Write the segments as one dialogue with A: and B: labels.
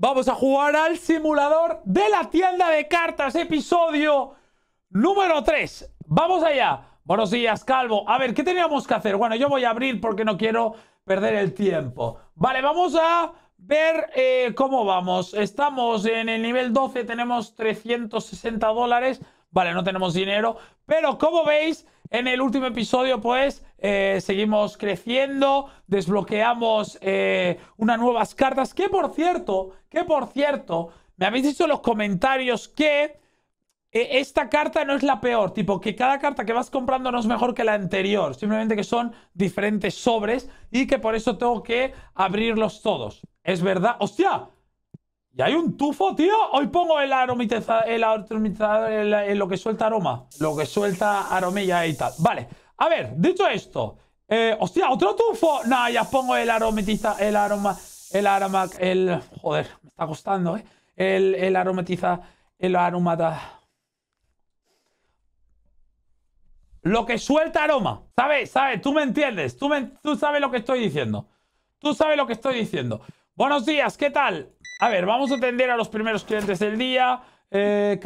A: vamos a jugar al simulador de la tienda de cartas, episodio número 3. Vamos allá. Buenos días, Calvo. A ver, ¿qué teníamos que hacer? Bueno, yo voy a abrir porque no quiero perder el tiempo. Vale, vamos a ver eh, cómo vamos. Estamos en el nivel 12, tenemos 360 dólares. Vale, no tenemos dinero, pero como veis, en el último episodio pues eh, seguimos creciendo, desbloqueamos eh, unas nuevas cartas, que por cierto, que por cierto, me habéis dicho en los comentarios que eh, esta carta no es la peor, tipo que cada carta que vas comprando no es mejor que la anterior, simplemente que son diferentes sobres y que por eso tengo que abrirlos todos. Es verdad, hostia, y hay un tufo, tío. Hoy pongo el aromatizador, el, aromatizador, el, lo que suelta aroma. Lo que suelta aromilla y tal. Vale. A ver, dicho esto. Eh, hostia, otro tufo. Nah, ya pongo el aromatiza, el aroma, el aroma, el... Joder, me está costando, ¿eh? El, el aromatiza, el aromata... Lo que suelta aroma. ¿Sabes? ¿Sabes? Tú me entiendes. Tú, tú sabes lo que estoy diciendo. Tú sabes lo que estoy diciendo. Buenos días, ¿qué tal? A ver, vamos a atender a los primeros clientes del día. 14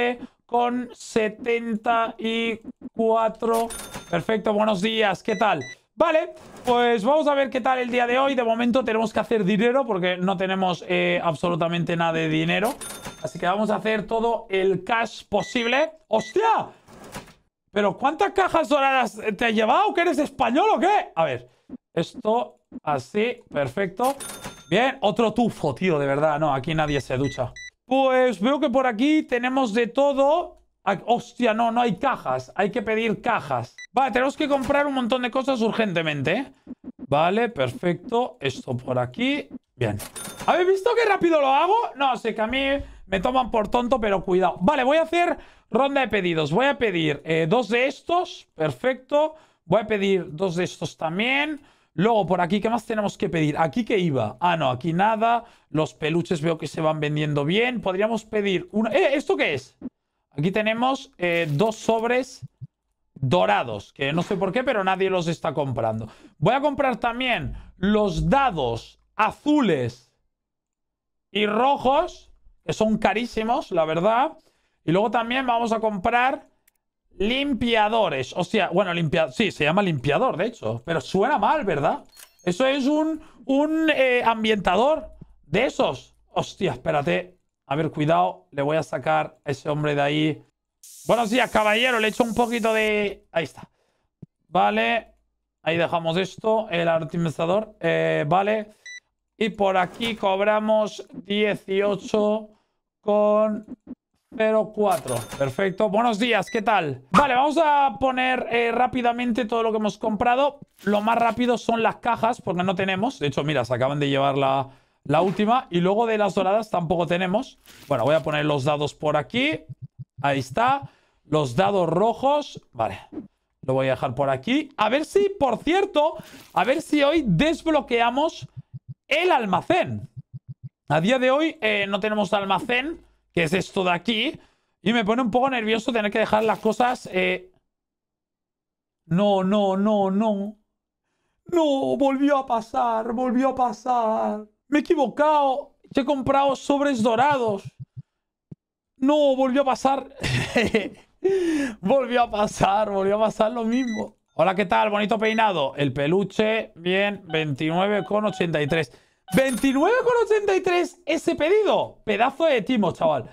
A: eh, con 74. Perfecto, buenos días. ¿Qué tal? Vale, pues vamos a ver qué tal el día de hoy. De momento tenemos que hacer dinero porque no tenemos eh, absolutamente nada de dinero. Así que vamos a hacer todo el cash posible. ¡Hostia! ¿Pero cuántas cajas doradas te ha llevado? ¿Que eres español o qué? A ver, esto así, perfecto. Bien, otro tufo, tío, de verdad. No, aquí nadie se ducha. Pues veo que por aquí tenemos de todo. Hostia, no, no hay cajas. Hay que pedir cajas. Vale, tenemos que comprar un montón de cosas urgentemente. Vale, perfecto. Esto por aquí. Bien. ¿Habéis visto qué rápido lo hago? No, sé que a mí me toman por tonto, pero cuidado. Vale, voy a hacer ronda de pedidos. Voy a pedir eh, dos de estos. Perfecto. Voy a pedir dos de estos también. Luego, por aquí, ¿qué más tenemos que pedir? ¿Aquí qué iba? Ah, no, aquí nada. Los peluches veo que se van vendiendo bien. Podríamos pedir una... ¿Eh, ¿Esto qué es? Aquí tenemos eh, dos sobres dorados, que no sé por qué, pero nadie los está comprando. Voy a comprar también los dados azules y rojos, que son carísimos, la verdad. Y luego también vamos a comprar Limpiadores. O sea, bueno, limpiador. Sí, se llama limpiador, de hecho. Pero suena mal, ¿verdad? Eso es un, un eh, ambientador de esos. Hostia, espérate. A ver, cuidado. Le voy a sacar a ese hombre de ahí. Buenos días, caballero. Le echo un poquito de... Ahí está. Vale. Ahí dejamos esto. El optimizador. Eh, vale. Y por aquí cobramos 18 con 04. Perfecto. Buenos días, ¿qué tal? Vale, vamos a poner eh, rápidamente todo lo que hemos comprado. Lo más rápido son las cajas, porque no tenemos. De hecho, mira, se acaban de llevar la, la última. Y luego de las doradas tampoco tenemos. Bueno, voy a poner los dados por aquí. Ahí está. Los dados rojos. Vale. Lo voy a dejar por aquí. A ver si, por cierto, a ver si hoy desbloqueamos el almacén. A día de hoy eh, no tenemos almacén. ¿Qué es esto de aquí. Y me pone un poco nervioso tener que dejar las cosas... Eh, no, no, no, no. No, volvió a pasar, volvió a pasar. Me he equivocado. he comprado sobres dorados. No, volvió a pasar. volvió a pasar, volvió a pasar lo mismo. Hola, ¿qué tal? Bonito peinado. El peluche, bien, 29,83. 29,83 ese pedido. Pedazo de timo, chaval.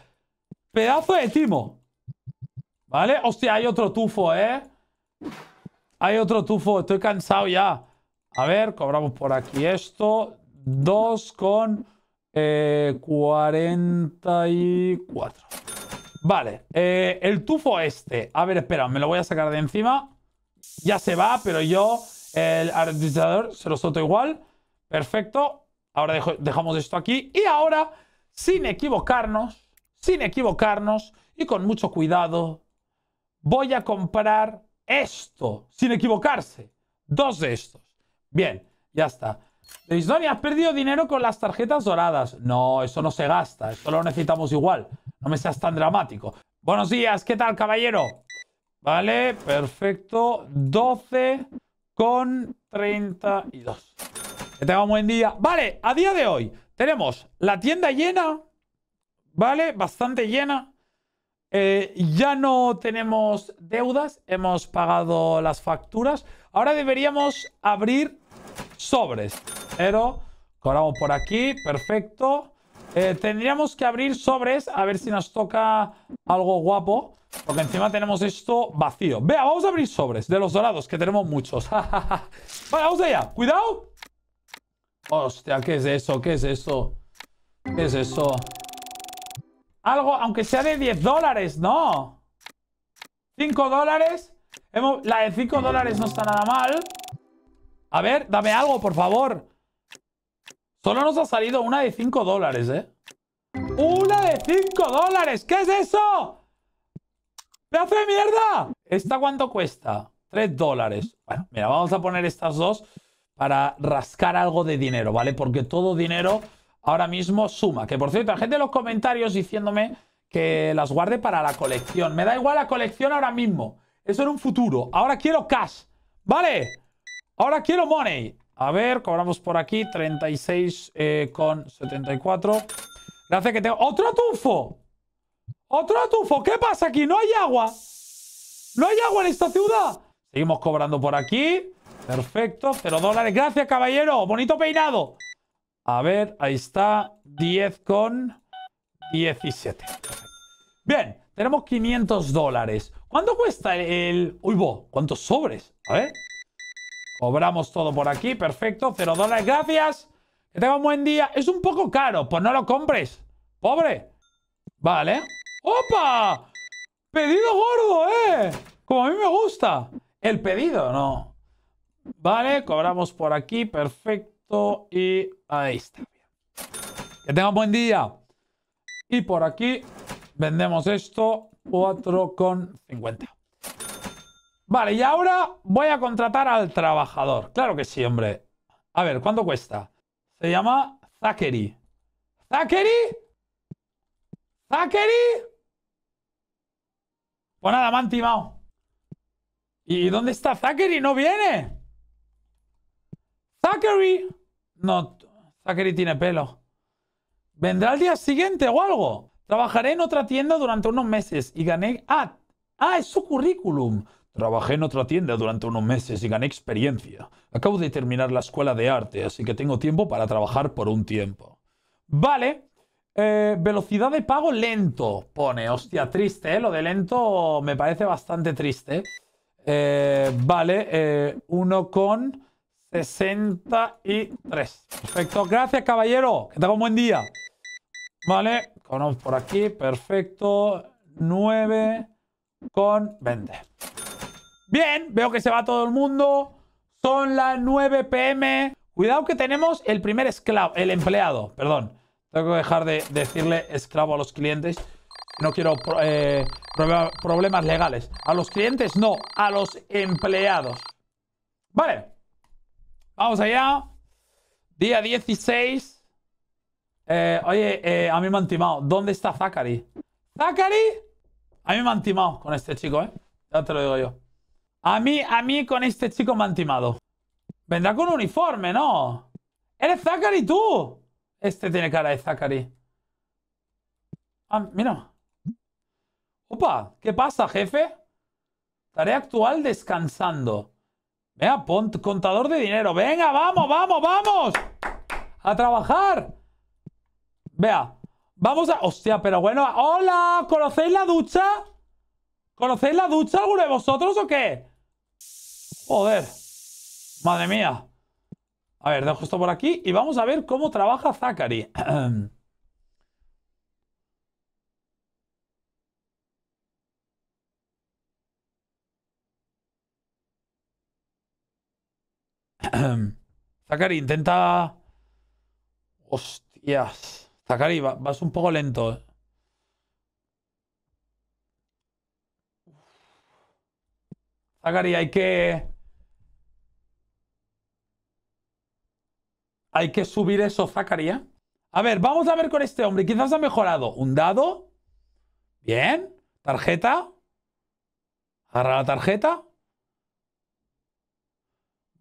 A: Pedazo de timo. ¿Vale? Hostia, hay otro tufo, ¿eh? Hay otro tufo. Estoy cansado ya. A ver, cobramos por aquí esto. 2 con 44. Eh, vale. Eh, el tufo este. A ver, espera. Me lo voy a sacar de encima. Ya se va, pero yo... El ardidizador, se lo soto igual. Perfecto. Ahora dejamos esto aquí y ahora, sin equivocarnos, sin equivocarnos y con mucho cuidado, voy a comprar esto, sin equivocarse, dos de estos. Bien, ya está. De has perdido dinero con las tarjetas doradas. No, eso no se gasta, esto lo necesitamos igual. No me seas tan dramático. Buenos días, ¿qué tal, caballero? Vale, perfecto. 12 con 32. Que tenga un buen día. Vale, a día de hoy tenemos la tienda llena, ¿vale? Bastante llena. Eh, ya no tenemos deudas, hemos pagado las facturas. Ahora deberíamos abrir sobres. Pero cobramos por aquí, perfecto. Eh, tendríamos que abrir sobres a ver si nos toca algo guapo. Porque encima tenemos esto vacío. Vea, vamos a abrir sobres de los dorados, que tenemos muchos. vale, vamos allá. Cuidado. Hostia, ¿qué es eso? ¿Qué es eso? ¿Qué es eso? Algo, aunque sea de 10 dólares, no. 5 dólares. La de 5 dólares no está nada mal. A ver, dame algo, por favor. Solo nos ha salido una de 5 dólares, ¿eh? ¡Una de 5 dólares! ¿Qué es eso? ¡Me hace mierda! ¿Esta cuánto cuesta? 3 dólares. Bueno, mira, vamos a poner estas dos para rascar algo de dinero, ¿vale? Porque todo dinero ahora mismo suma. Que por cierto, hay gente en los comentarios diciéndome que las guarde para la colección. Me da igual la colección ahora mismo. Eso en un futuro. Ahora quiero cash, ¿vale? Ahora quiero money. A ver, cobramos por aquí 36,74. Eh, con Gracias que tengo... ¡Otro tufo! ¡Otro tufo! ¿Qué pasa aquí? No hay agua. No hay agua en esta ciudad. Seguimos cobrando por aquí. Perfecto, 0 dólares. Gracias, caballero. Bonito peinado. A ver, ahí está. 10 con 17. Bien, tenemos 500 dólares. ¿Cuánto cuesta el...? Uy, bo, ¿cuántos sobres? A ver. Cobramos todo por aquí. Perfecto, 0 dólares. Gracias. Que tenga un buen día. Es un poco caro. Pues no lo compres. Pobre. Vale. ¡Opa! Pedido gordo, ¿eh? Como a mí me gusta. El pedido, no. Vale, cobramos por aquí, perfecto. Y ahí está. Que un buen día. Y por aquí vendemos esto 4,50. Vale, y ahora voy a contratar al trabajador. Claro que sí, hombre. A ver, ¿cuánto cuesta? Se llama Zachary. ¿Zachary? ¿Zachary? Pues nada, me han timado. ¿Y dónde está Zachary? ¿No viene? Zachary. No, Zachary tiene pelo. Vendrá al día siguiente o algo. Trabajaré en otra tienda durante unos meses y gané. Ah, ah, es su currículum. Trabajé en otra tienda durante unos meses y gané experiencia. Acabo de terminar la escuela de arte, así que tengo tiempo para trabajar por un tiempo. Vale. Eh, velocidad de pago lento, pone. Hostia, triste, ¿eh? Lo de lento me parece bastante triste. Eh, vale, eh, uno con... 63. Perfecto. Gracias, caballero. Que tenga un buen día. Vale. Con por aquí. Perfecto. 9 con 20. Bien. Veo que se va todo el mundo. Son las 9 pm. Cuidado que tenemos el primer esclavo. El empleado. Perdón. Tengo que dejar de decirle esclavo a los clientes. No quiero eh, problemas legales. A los clientes no. A los empleados. Vale. Vamos allá. Día 16. Eh, oye, eh, a mí me han timado. ¿Dónde está Zachary? ¿Zachary? A mí me han timado con este chico, ¿eh? Ya te lo digo yo. A mí, a mí con este chico me han timado. Vendrá con uniforme, ¿no? ¡Eres Zachary tú! Este tiene cara de Zachary. Ah, mira. Opa, ¿qué pasa, jefe? Tarea actual descansando. Vea, contador de dinero. Venga, vamos, vamos, vamos. A trabajar. Vea, vamos a... Hostia, pero bueno. Hola, ¿conocéis la ducha? ¿Conocéis la ducha alguno de vosotros o qué? Joder. Madre mía. A ver, dejo esto por aquí y vamos a ver cómo trabaja Zachary. Zakari, intenta... Hostias. Zakari, vas un poco lento. Eh. Zachary, hay que... Hay que subir eso, Zakari, ¿eh? A ver, vamos a ver con este hombre. Quizás ha mejorado. Un dado. Bien. Tarjeta. Agarra la tarjeta.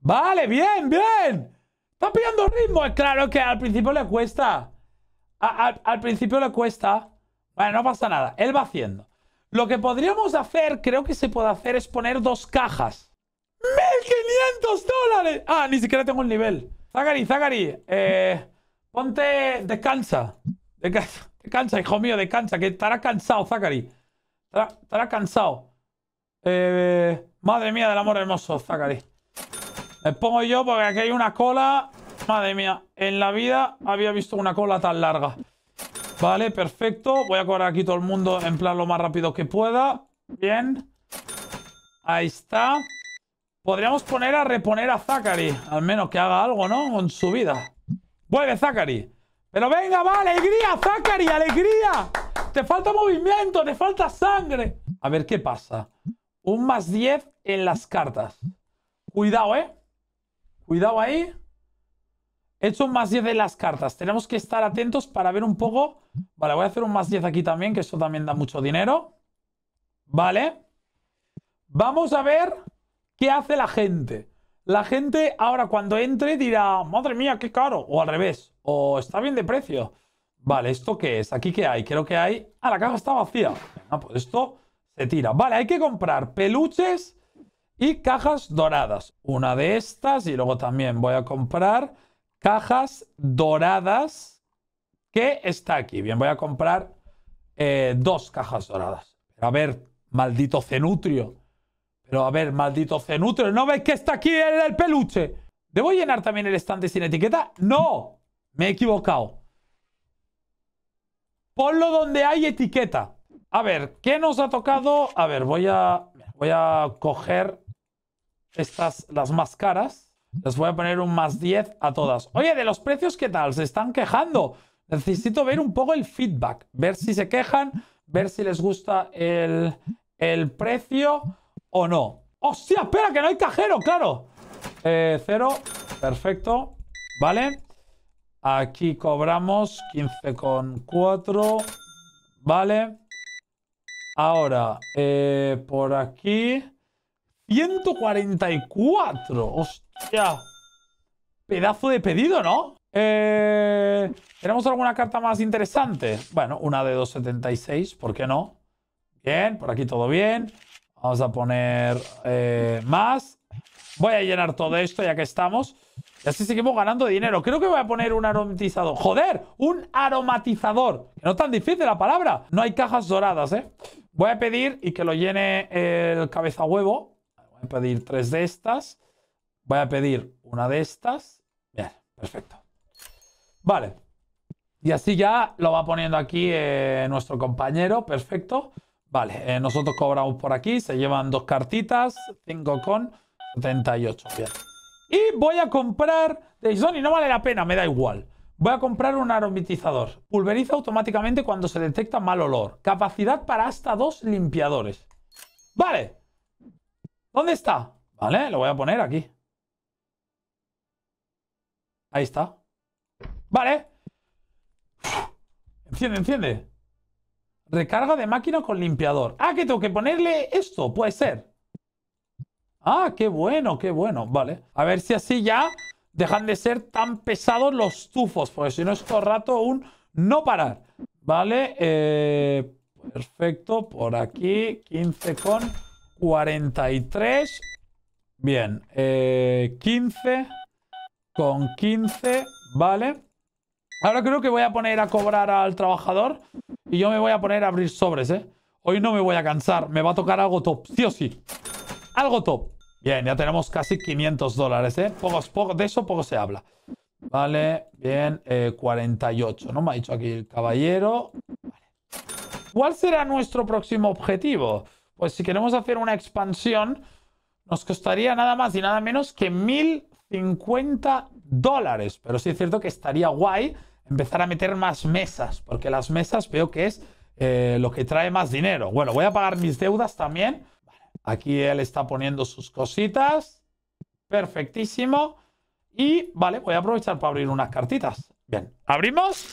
A: Vale, bien, bien. Está pillando ritmo. Eh, claro que al principio le cuesta. al, principio le cuesta. Bueno, no pasa nada. Él va haciendo. Lo que podríamos hacer, creo que se puede hacer, es poner dos cajas. ¡1500 dólares! Ah, ni siquiera tengo el nivel. Zachary, Zachary. Eh, ponte... Descansa. Descansa, cansa hijo mío, descansa, que estará cansado, Zachary. Estará, cansado. Eh, madre mía del amor hermoso, Zagari. Me eh, pongo yo porque aquí hay una cola. Madre mía, en la vida había visto una cola tan larga. Vale, perfecto. Voy a cobrar aquí todo el mundo en plan lo más rápido que pueda. Bien. Ahí está. Podríamos poner a reponer a Zachary. Al menos que haga algo, ¿no? Con su vida. Vuelve, Zachary. Pero venga, va, alegría, Zachary, alegría. Te falta movimiento, te falta sangre. A ver qué pasa. Un más 10 en las cartas. Cuidado, ¿eh? Cuidado ahí. He un más 10 de las cartas. Tenemos que estar atentos para ver un poco. Vale, voy a hacer un más 10 aquí también, que esto también da mucho dinero. Vale. Vamos a ver qué hace la gente. La gente ahora cuando entre dirá, madre mía, qué caro. O al revés, o está bien de precio. Vale, ¿esto qué es? ¿Aquí qué hay? Creo que hay... Ah, la caja está vacía. Ah, pues esto se tira. Vale, hay que comprar peluches y cajas doradas. Una de estas y luego también voy a comprar cajas doradas que está aquí. Bien, voy a comprar eh, dos cajas doradas. A ver, maldito cenutrio. Pero a ver, maldito cenutrio, ¿no ves que está aquí el, peluche? ¿Debo llenar también el estante sin etiqueta? ¡No! Me he equivocado. Ponlo donde hay etiqueta. A ver, ¿qué nos ha tocado? A ver, voy a, voy a coger estas, las más caras, les voy a poner un más 10 a todas. Oye, de los precios, ¿qué tal? Se están quejando. Necesito ver un poco el feedback, ver si se quejan, ver si les gusta el, el precio o no. ¡Hostia, espera, que no hay cajero, claro! Eh, cero, perfecto, vale. Aquí cobramos 15,4, vale. Ahora, eh, por aquí... 144. Hostia. Pedazo de pedido, ¿no? Eh, ¿Tenemos alguna carta más interesante? Bueno, una de 276, ¿por qué no? Bien, por aquí todo bien. Vamos a poner eh, más. Voy a llenar todo esto ya que estamos. Y así seguimos ganando dinero. Creo que voy a poner un aromatizador. ¡Joder! ¡Un aromatizador! No tan difícil la palabra. No hay cajas doradas, ¿eh? Voy a pedir y que lo llene el cabeza huevo. Voy a pedir tres de estas. Voy a pedir una de estas. Bien, perfecto. Vale. Y así ya lo va poniendo aquí eh, nuestro compañero. Perfecto. Vale, eh, nosotros cobramos por aquí. Se llevan dos cartitas. 5,78. Bien. Y voy a comprar... De Sony no vale la pena, me da igual. Voy a comprar un aromatizador. Pulveriza automáticamente cuando se detecta mal olor. Capacidad para hasta dos limpiadores. Vale, ¿Dónde está? Vale, lo voy a poner aquí. Ahí está. Vale. Enciende, enciende. Recarga de máquina con limpiador. Ah, que tengo que ponerle esto, puede ser. Ah, qué bueno, qué bueno. Vale. A ver si así ya dejan de ser tan pesados los tufos, porque si no es rato un no parar. Vale. Eh, perfecto, por aquí 15 con... 43. Bien, eh, 15 con 15, vale. Ahora creo que voy a poner a cobrar al trabajador y yo me voy a poner a abrir sobres, ¿eh? Hoy no me voy a cansar, me va a tocar algo top, sí o sí. Algo top. Bien, ya tenemos casi 500 dólares, ¿eh? poco de eso poco se habla. Vale, bien, eh, 48, ¿no? Me ha dicho aquí el caballero. ¿Cuál será nuestro próximo objetivo? Pues si queremos hacer una expansión, nos costaría nada más y nada menos que 1050 dólares. Pero sí es cierto que estaría guay empezar a meter más mesas, porque las mesas veo que es eh, lo que trae más dinero. Bueno, voy a pagar mis deudas también. aquí él está poniendo sus cositas. Perfectísimo. Y vale, voy a aprovechar para abrir unas cartitas. Bien, abrimos.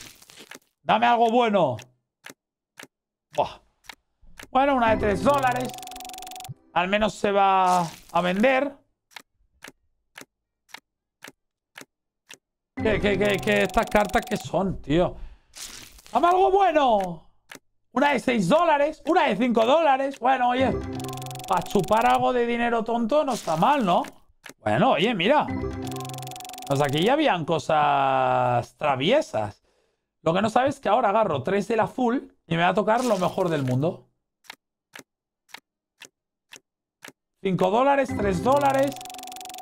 A: Dame algo bueno. Buah. Bueno, una de 3 dólares. Al menos se va a vender. ¿Qué, estas cartas que son, tío? ¡Dame algo bueno! Una de 6 dólares, una de 5 dólares. Bueno, oye, para chupar algo de dinero tonto no está mal, ¿no? Bueno, oye, mira. Pues aquí ya habían cosas traviesas. Lo que no sabes es que ahora agarro 3 de la full y me va a tocar lo mejor del mundo. 5 dólares, 3 dólares.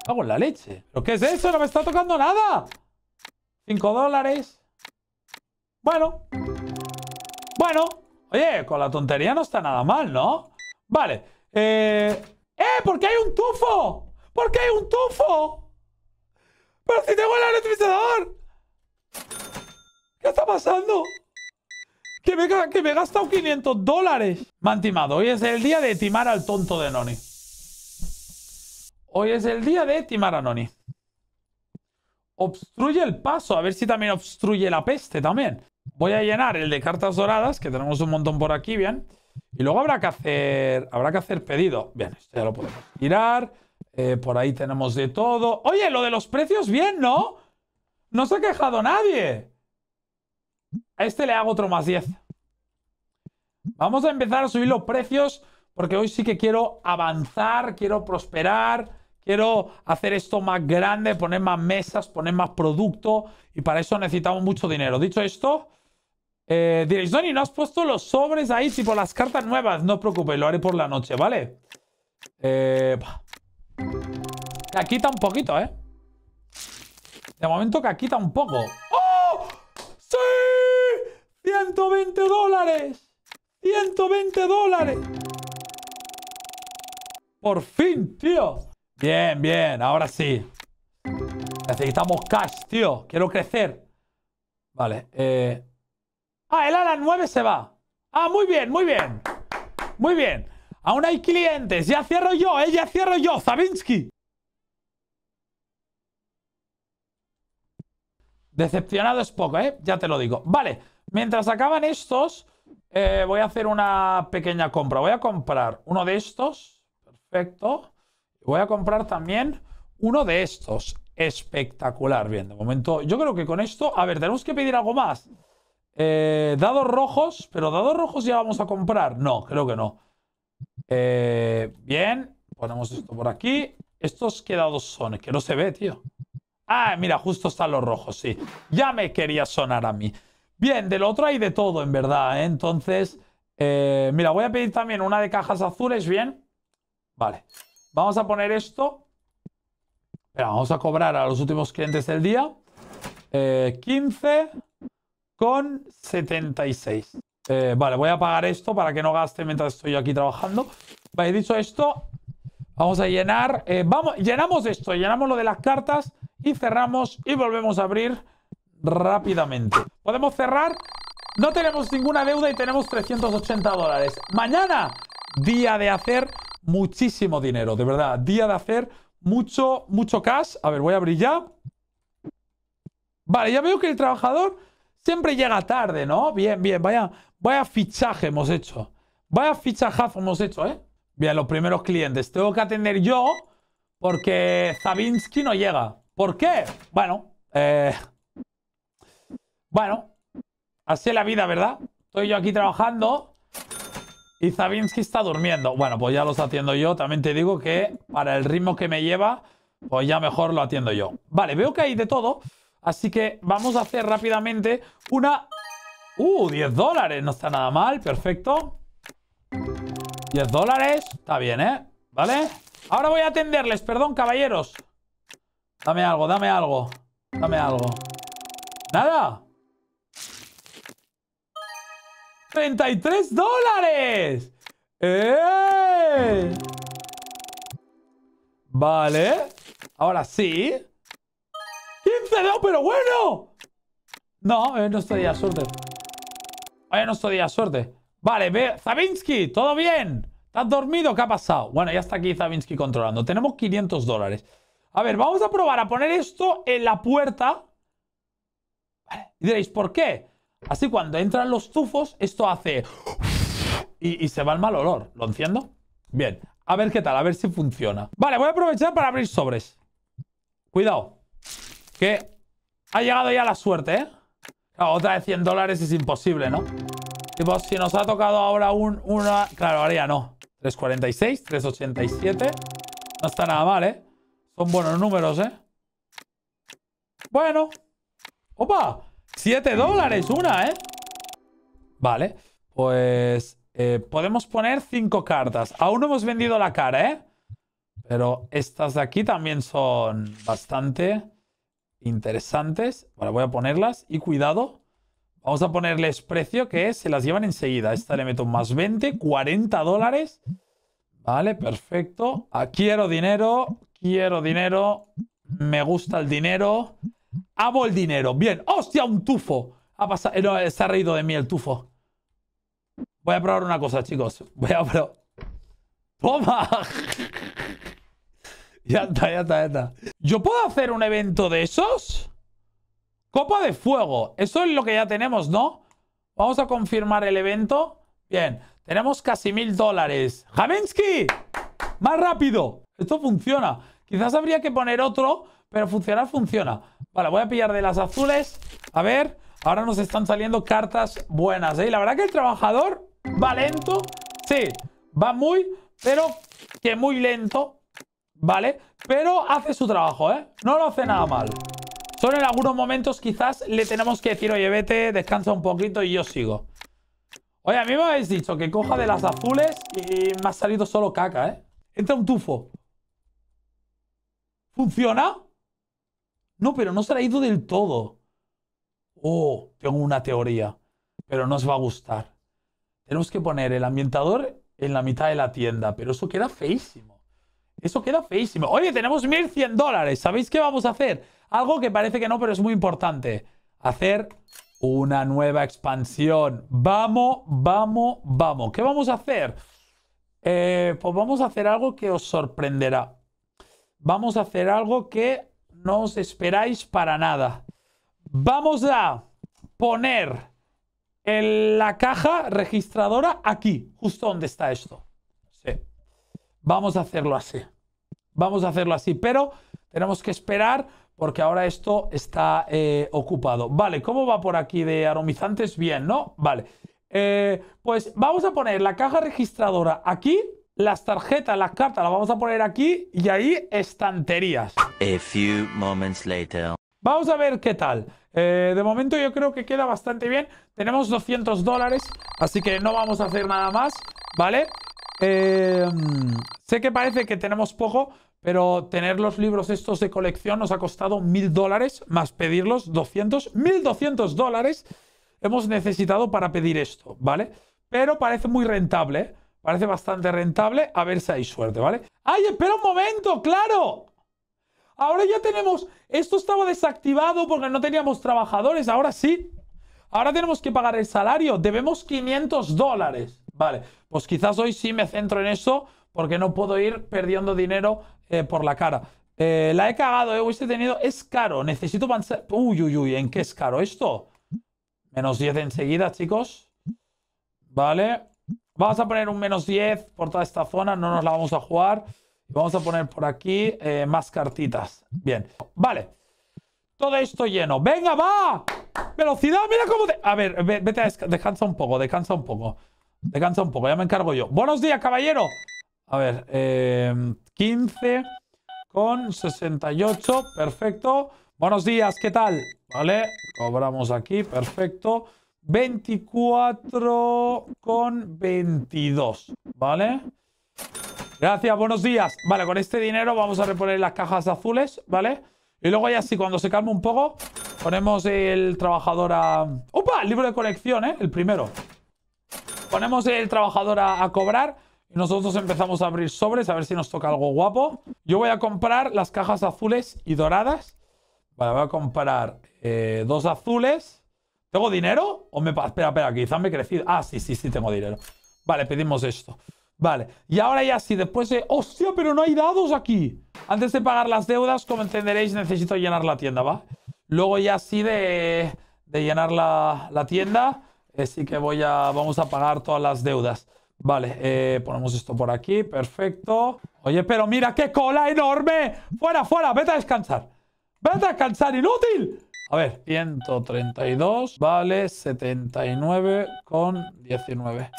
A: Hago la leche. ¿Pero qué es eso? No me está tocando nada. 5 dólares. Bueno. Bueno. Oye, con la tontería no está nada mal, ¿no? Vale. Eh... ¡Eh! ¿Por qué hay un tufo? ¿Por qué hay un tufo? ¡Pero si tengo el electrificador! ¿Qué está pasando? Que me, que me he gastado 500 dólares. Me han timado. Hoy es el día de timar al tonto de Noni. Hoy es el día de Timaranoni. Obstruye el paso. A ver si también obstruye la peste también. Voy a llenar el de cartas doradas, que tenemos un montón por aquí, bien. Y luego habrá que hacer, habrá que hacer pedido. Bien, esto ya lo podemos tirar. Eh, por ahí tenemos de todo. Oye, lo de los precios, bien, ¿no? No se ha quejado nadie. A este le hago otro más 10. Vamos a empezar a subir los precios porque hoy sí que quiero avanzar, quiero prosperar quiero hacer esto más grande, poner más mesas, poner más producto y para eso necesitamos mucho dinero. Dicho esto, eh, diréis, Donny, no has puesto los sobres ahí, tipo las cartas nuevas. No os preocupéis, lo haré por la noche, ¿vale? Eh, aquí quita un poquito, ¿eh? De momento que aquí poco ¡Oh! ¡Sí! ¡120 dólares! ¡120 dólares! ¡Por fin, tío! Bien, bien, ahora sí. Necesitamos cash, tío. Quiero crecer. Vale. Eh. Ah, el Alan 9 se va. Ah, muy bien, muy bien. Muy bien. Aún hay clientes. Ya cierro yo, eh. Ya cierro yo, Zabinski. Decepcionado es poco, ¿eh? Ya te lo digo. Vale, mientras acaban estos, eh, voy a hacer una pequeña compra. Voy a comprar uno de estos. Perfecto. Voy a comprar también uno de estos. Espectacular. Bien, de momento, yo creo que con esto... A ver, tenemos que pedir algo más. Eh, dados rojos, pero dados rojos ya vamos a comprar. No, creo que no. Eh, bien, ponemos esto por aquí. ¿Estos qué dados son? Que no se ve, tío. Ah, mira, justo están los rojos, sí. Ya me quería sonar a mí. Bien, del otro hay de todo, en verdad, ¿eh? Entonces, mira, voy a pedir también una de cajas azules, ¿bien? Vale. Vamos a poner esto. vamos a cobrar a los últimos clientes del día. Eh, 15 con 76. Eh, vale, voy a pagar esto para que no gaste mientras estoy aquí trabajando. Vale, dicho esto, vamos a llenar. Eh, vamos, llenamos esto, llenamos lo de las cartas y cerramos y volvemos a abrir rápidamente. Podemos cerrar. No tenemos ninguna deuda y tenemos 380 dólares. Mañana, día de hacer muchísimo dinero, de verdad. Día de hacer mucho, mucho cash. A ver, voy a abrir ya. Vale, ya veo que el trabajador siempre llega tarde, ¿no? Bien, bien, vaya, vaya fichaje hemos hecho. Vaya fichaje hemos hecho, ¿eh? Bien, los primeros clientes. Tengo que atender yo porque Zabinski no llega. ¿Por qué? Bueno, eh... Bueno, así es la vida, ¿verdad? Estoy yo aquí trabajando y Zabinski está durmiendo. Bueno, pues ya los atiendo yo. También te digo que para el ritmo que me lleva, pues ya mejor lo atiendo yo. Vale, veo que hay de todo. Así que vamos a hacer rápidamente una... ¡Uh! 10 dólares. No está nada mal. Perfecto. 10 dólares. Está bien, ¿eh? ¿Vale? Ahora voy a atenderles. Perdón, caballeros. Dame algo, dame algo. Dame algo. ¿Nada? ¡33 dólares! ¡Eh! Vale. Ahora sí. ¡15 no, pero bueno! No, eh, no estoy a suerte. Eh, no estoy a suerte. Vale, ve, ¿todo bien? ¿Estás dormido? ¿Qué ha pasado? Bueno, ya está aquí Zabinski controlando. Tenemos 500 dólares. A ver, vamos a probar a poner esto en la puerta. Vale. Y diréis, ¿por qué? Así cuando entran los tufos, esto hace... Y, se va el mal olor. ¿Lo enciendo? Bien. A ver qué tal, a ver si funciona. Vale, voy a aprovechar para abrir sobres. Cuidado. Que ha llegado ya la suerte, ¿eh? otra de 100 dólares es imposible, ¿no? Tipo, si nos ha tocado ahora un, una... Claro, ahora ya no. 346, 387. No está nada mal, ¿eh? Son buenos números, ¿eh? Bueno. ¡Opa! 7 dólares una, ¿eh? Vale, pues eh, podemos poner 5 cartas. Aún no hemos vendido la cara, ¿eh? Pero estas de aquí también son bastante interesantes. Bueno, voy a ponerlas y cuidado. Vamos a ponerles precio que se las llevan enseguida. Esta le meto más 20, 40 dólares. Vale, perfecto. Ah, quiero dinero, quiero dinero. Me gusta el dinero. Hago el dinero. Bien. ¡Hostia, un tufo! Ha pasado, eh, se ha reído de mí el tufo. Voy a probar una cosa, chicos. Voy a probar. ¡Toma! ya está, ya está, ya está. ¿Yo puedo hacer un evento de esos? Copa de fuego. Eso es lo que ya tenemos, ¿no? Vamos a confirmar el evento. Bien. Tenemos casi mil dólares. ¡Jamensky! ¡Más rápido! Esto funciona. Quizás habría que poner otro pero funcionar funciona. Vale, voy a pillar de las azules. A ver, ahora nos están saliendo cartas buenas, Y ¿eh? la verdad que el trabajador va lento. Sí, va muy, pero que muy lento. ¿Vale? Pero hace su trabajo, ¿eh? No lo hace nada mal. Solo en algunos momentos quizás le tenemos que decir, oye, vete, descansa un poquito y yo sigo. Oye, a mí me habéis dicho que coja de las azules y me ha salido solo caca, ¿eh? Entra un tufo. ¿Funciona? No, pero no se ha ido del todo. Oh, tengo una teoría, pero no os va a gustar. Tenemos que poner el ambientador en la mitad de la tienda, pero eso queda feísimo. Eso queda feísimo. Oye, tenemos 1.100 dólares. ¿Sabéis qué vamos a hacer? Algo que parece que no, pero es muy importante. Hacer una nueva expansión. Vamos, vamos, vamos. ¿Qué vamos a hacer? Eh, pues vamos a hacer algo que os sorprenderá. Vamos a hacer algo que no os esperáis para nada. Vamos a poner en la caja registradora aquí, justo donde está esto. Sí. Vamos a hacerlo así. Vamos a hacerlo así, pero tenemos que esperar porque ahora esto está eh, ocupado. Vale, ¿cómo va por aquí de aromizantes? Bien, ¿no? Vale. Eh, pues vamos a poner la caja registradora aquí las tarjetas, las cartas, las vamos a poner aquí y ahí estanterías. Vamos a ver qué tal. Eh, de momento yo creo que queda bastante bien. Tenemos 200 dólares, así que no vamos a hacer nada más, ¿vale? Em, sé que parece que tenemos poco, pero tener los libros estos de colección nos ha costado 1.000 dólares, más pedirlos 200, 1200 dólares hemos necesitado para pedir esto, ¿vale? Pero parece muy rentable, ¿eh? Parece bastante rentable. A ver si hay suerte, ¿vale? ¡Ay, espera un momento! ¡Claro! Ahora ya tenemos... Esto estaba desactivado porque no teníamos trabajadores. Ahora sí. Ahora tenemos que pagar el salario. Debemos 500 dólares. Vale, pues quizás hoy sí me centro en eso porque no puedo ir perdiendo dinero eh, por la cara. Eh, la he cagado, eh. Hubiese tenido... Es caro. Necesito... Pensar... Uy, uy, uy. ¿En qué es caro esto? Menos 10 enseguida, chicos. Vale. Vamos a poner un menos 10 por toda esta zona, no nos la vamos a jugar. Vamos a poner por aquí eh, más cartitas. Bien, vale. Todo esto lleno. ¡Venga, va! ¡Velocidad! ¡Mira cómo te... A ver, vete a... un poco, descansa un poco. Descansa un poco, ya me encargo yo. ¡Buenos días, caballero! A ver, eh, em, 15 con 68, perfecto. Buenos días, ¿qué tal? Vale, cobramos aquí, perfecto. 24 con 22, ¿vale? Gracias, buenos días. Vale, con este dinero vamos a reponer las cajas azules, ¿vale? Y luego ya si cuando se calma un poco, ponemos el trabajador a... ¡Opa! El libro de colección, ¿eh? El primero. Ponemos el trabajador a, cobrar y nosotros empezamos a abrir sobres a ver si nos toca algo guapo. Yo voy a comprar las cajas azules y doradas. Vale, voy a comprar eh, dos azules. ¿Tengo dinero? ¿O me... Espera, espera, quizás me he crecido. Ah, sí, sí, sí, tengo dinero. Vale, pedimos esto. Vale, y ahora ya sí, después de... ¡Hostia, pero no hay dados aquí! Antes de pagar las deudas, como entenderéis, necesito llenar la tienda, ¿va? Luego ya sí de, de llenar la, tienda, así eh, sí que voy a... Vamos a pagar todas las deudas. Vale, eh, ponemos esto por aquí, perfecto. Oye, pero mira, qué cola enorme. Fuera, fuera, vete a descansar. Vete a descansar, inútil. A ver, 132 vale 79 con 19,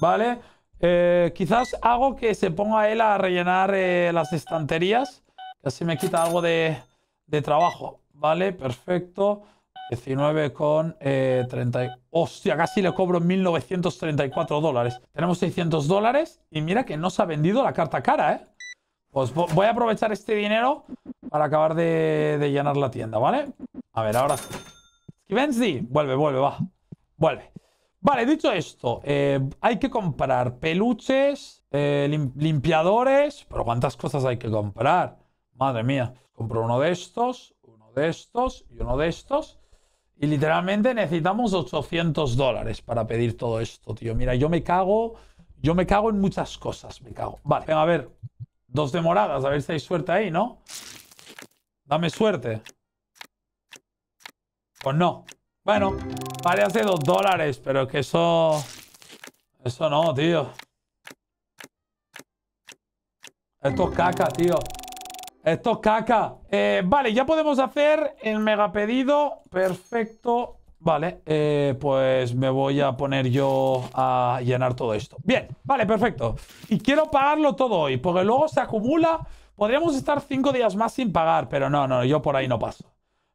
A: Vale, eh, quizás hago que se ponga él a rellenar eh, las estanterías. Que así me quita algo de, trabajo. Vale, perfecto. 19 con eh, 30... Hostia, casi le cobro 1.934 dólares. Tenemos 600 dólares y mira que no se ha vendido la carta cara, ¿eh? Pues voy a aprovechar este dinero para acabar de, llenar la tienda, ¿vale? A ver, ahora sí. Skivensy, vuelve, vuelve, va. Vuelve. Vale, dicho esto, eh, hay que comprar peluches, eh, limpiadores, pero ¿cuántas cosas hay que comprar? Madre mía, compro uno de estos, uno de estos y uno de estos. Y literalmente necesitamos 800 dólares para pedir todo esto, tío. Mira, yo me cago, yo me cago en muchas cosas, me cago. Vale, a ver, Dos de moradas, a ver si hay suerte ahí, ¿no? Dame suerte. Pues no. Bueno, Vale, hace dos dólares, pero que eso... Eso no, tío. Esto es caca, tío. Esto es caca. Eh, vale, ya podemos hacer el mega pedido. Perfecto. Vale, eh, pues me voy a poner yo a llenar todo esto. Bien, vale, perfecto. Y quiero pagarlo todo hoy, porque luego se acumula. Podríamos estar cinco días más sin pagar, pero no, no, yo por ahí no paso.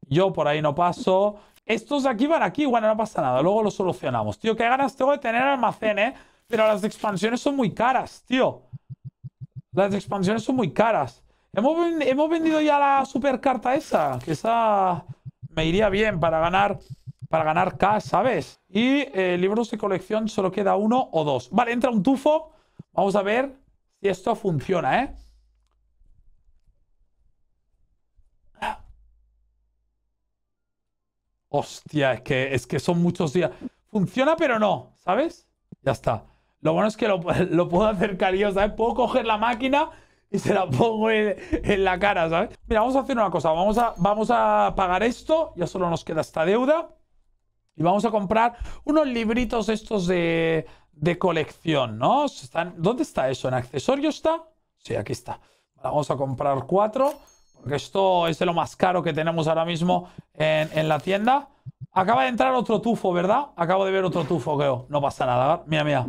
A: Yo por ahí no paso. Estos de aquí van aquí, bueno, no pasa nada, luego lo solucionamos. Tío, qué ganas tengo de tener almacén, ¿eh? Pero las expansiones son muy caras, tío. Las expansiones son muy caras. Hemos, hemos vendido ya la supercarta esa, que esa me iría bien para ganar para ganar cash, ¿sabes? Y eh, libros de colección solo queda uno o dos. Vale, entra un tufo. Vamos a ver si esto funciona, ¿eh? Hostia, es que, es que son muchos días. Funciona, pero no, ¿sabes? Ya está. Lo bueno es que lo, puedo hacer cariño, ¿sabes? Puedo coger la máquina y se la pongo en, la cara, ¿sabes? Mira, vamos a hacer una cosa. Vamos a, vamos a pagar esto. Ya solo nos queda esta deuda. Y vamos a comprar unos libritos estos de, colección, ¿no? ¿Dónde está eso? ¿En accesorio está? Sí, aquí está. Vamos a comprar cuatro, porque esto es de lo más caro que tenemos ahora mismo en, la tienda. Acaba de entrar otro tufo, ¿verdad? Acabo de ver otro tufo, creo. No pasa nada. Mira, mira.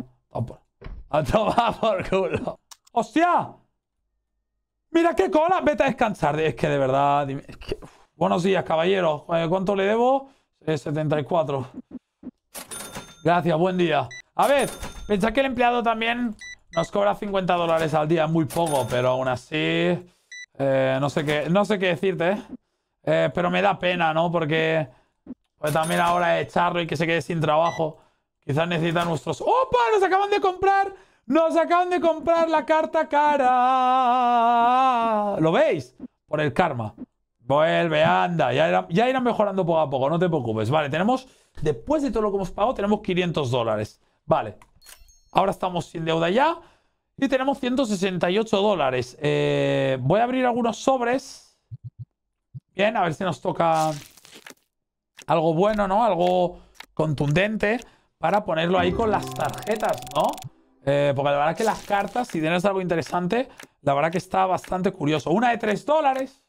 A: A tomar por culo. ¡Hostia! ¡Mira qué cola! Vete a descansar. Es que de verdad... Buenos días, caballero. Eh, ¿Cuánto le debo? 74. Gracias, buen día. A ver, pensad que el empleado también nos cobra 50 dólares al día, muy poco, pero aún así... Eh, no, sé qué, no sé qué decirte, eh, pero me da pena, ¿no? Porque pues también ahora charro y que se quede sin trabajo. Quizás necesitan nuestros... ¡Opa! ¡Nos acaban de comprar! ¡Nos acaban de comprar la carta cara! ¿Lo veis? Por el karma. Vuelve, anda. Ya, irán mejorando poco a poco, no te preocupes. Vale, tenemos, después de todo lo que hemos pagado, tenemos 500 dólares. Vale. Ahora estamos sin deuda ya. Y tenemos 168 dólares. Eh, voy a abrir algunos sobres. Bien, a ver si nos toca algo bueno, ¿no? Algo contundente para ponerlo ahí con las tarjetas, ¿no? Eh, porque la verdad que las cartas, si tienes algo interesante, la verdad que está bastante curioso. Una de 3 dólares.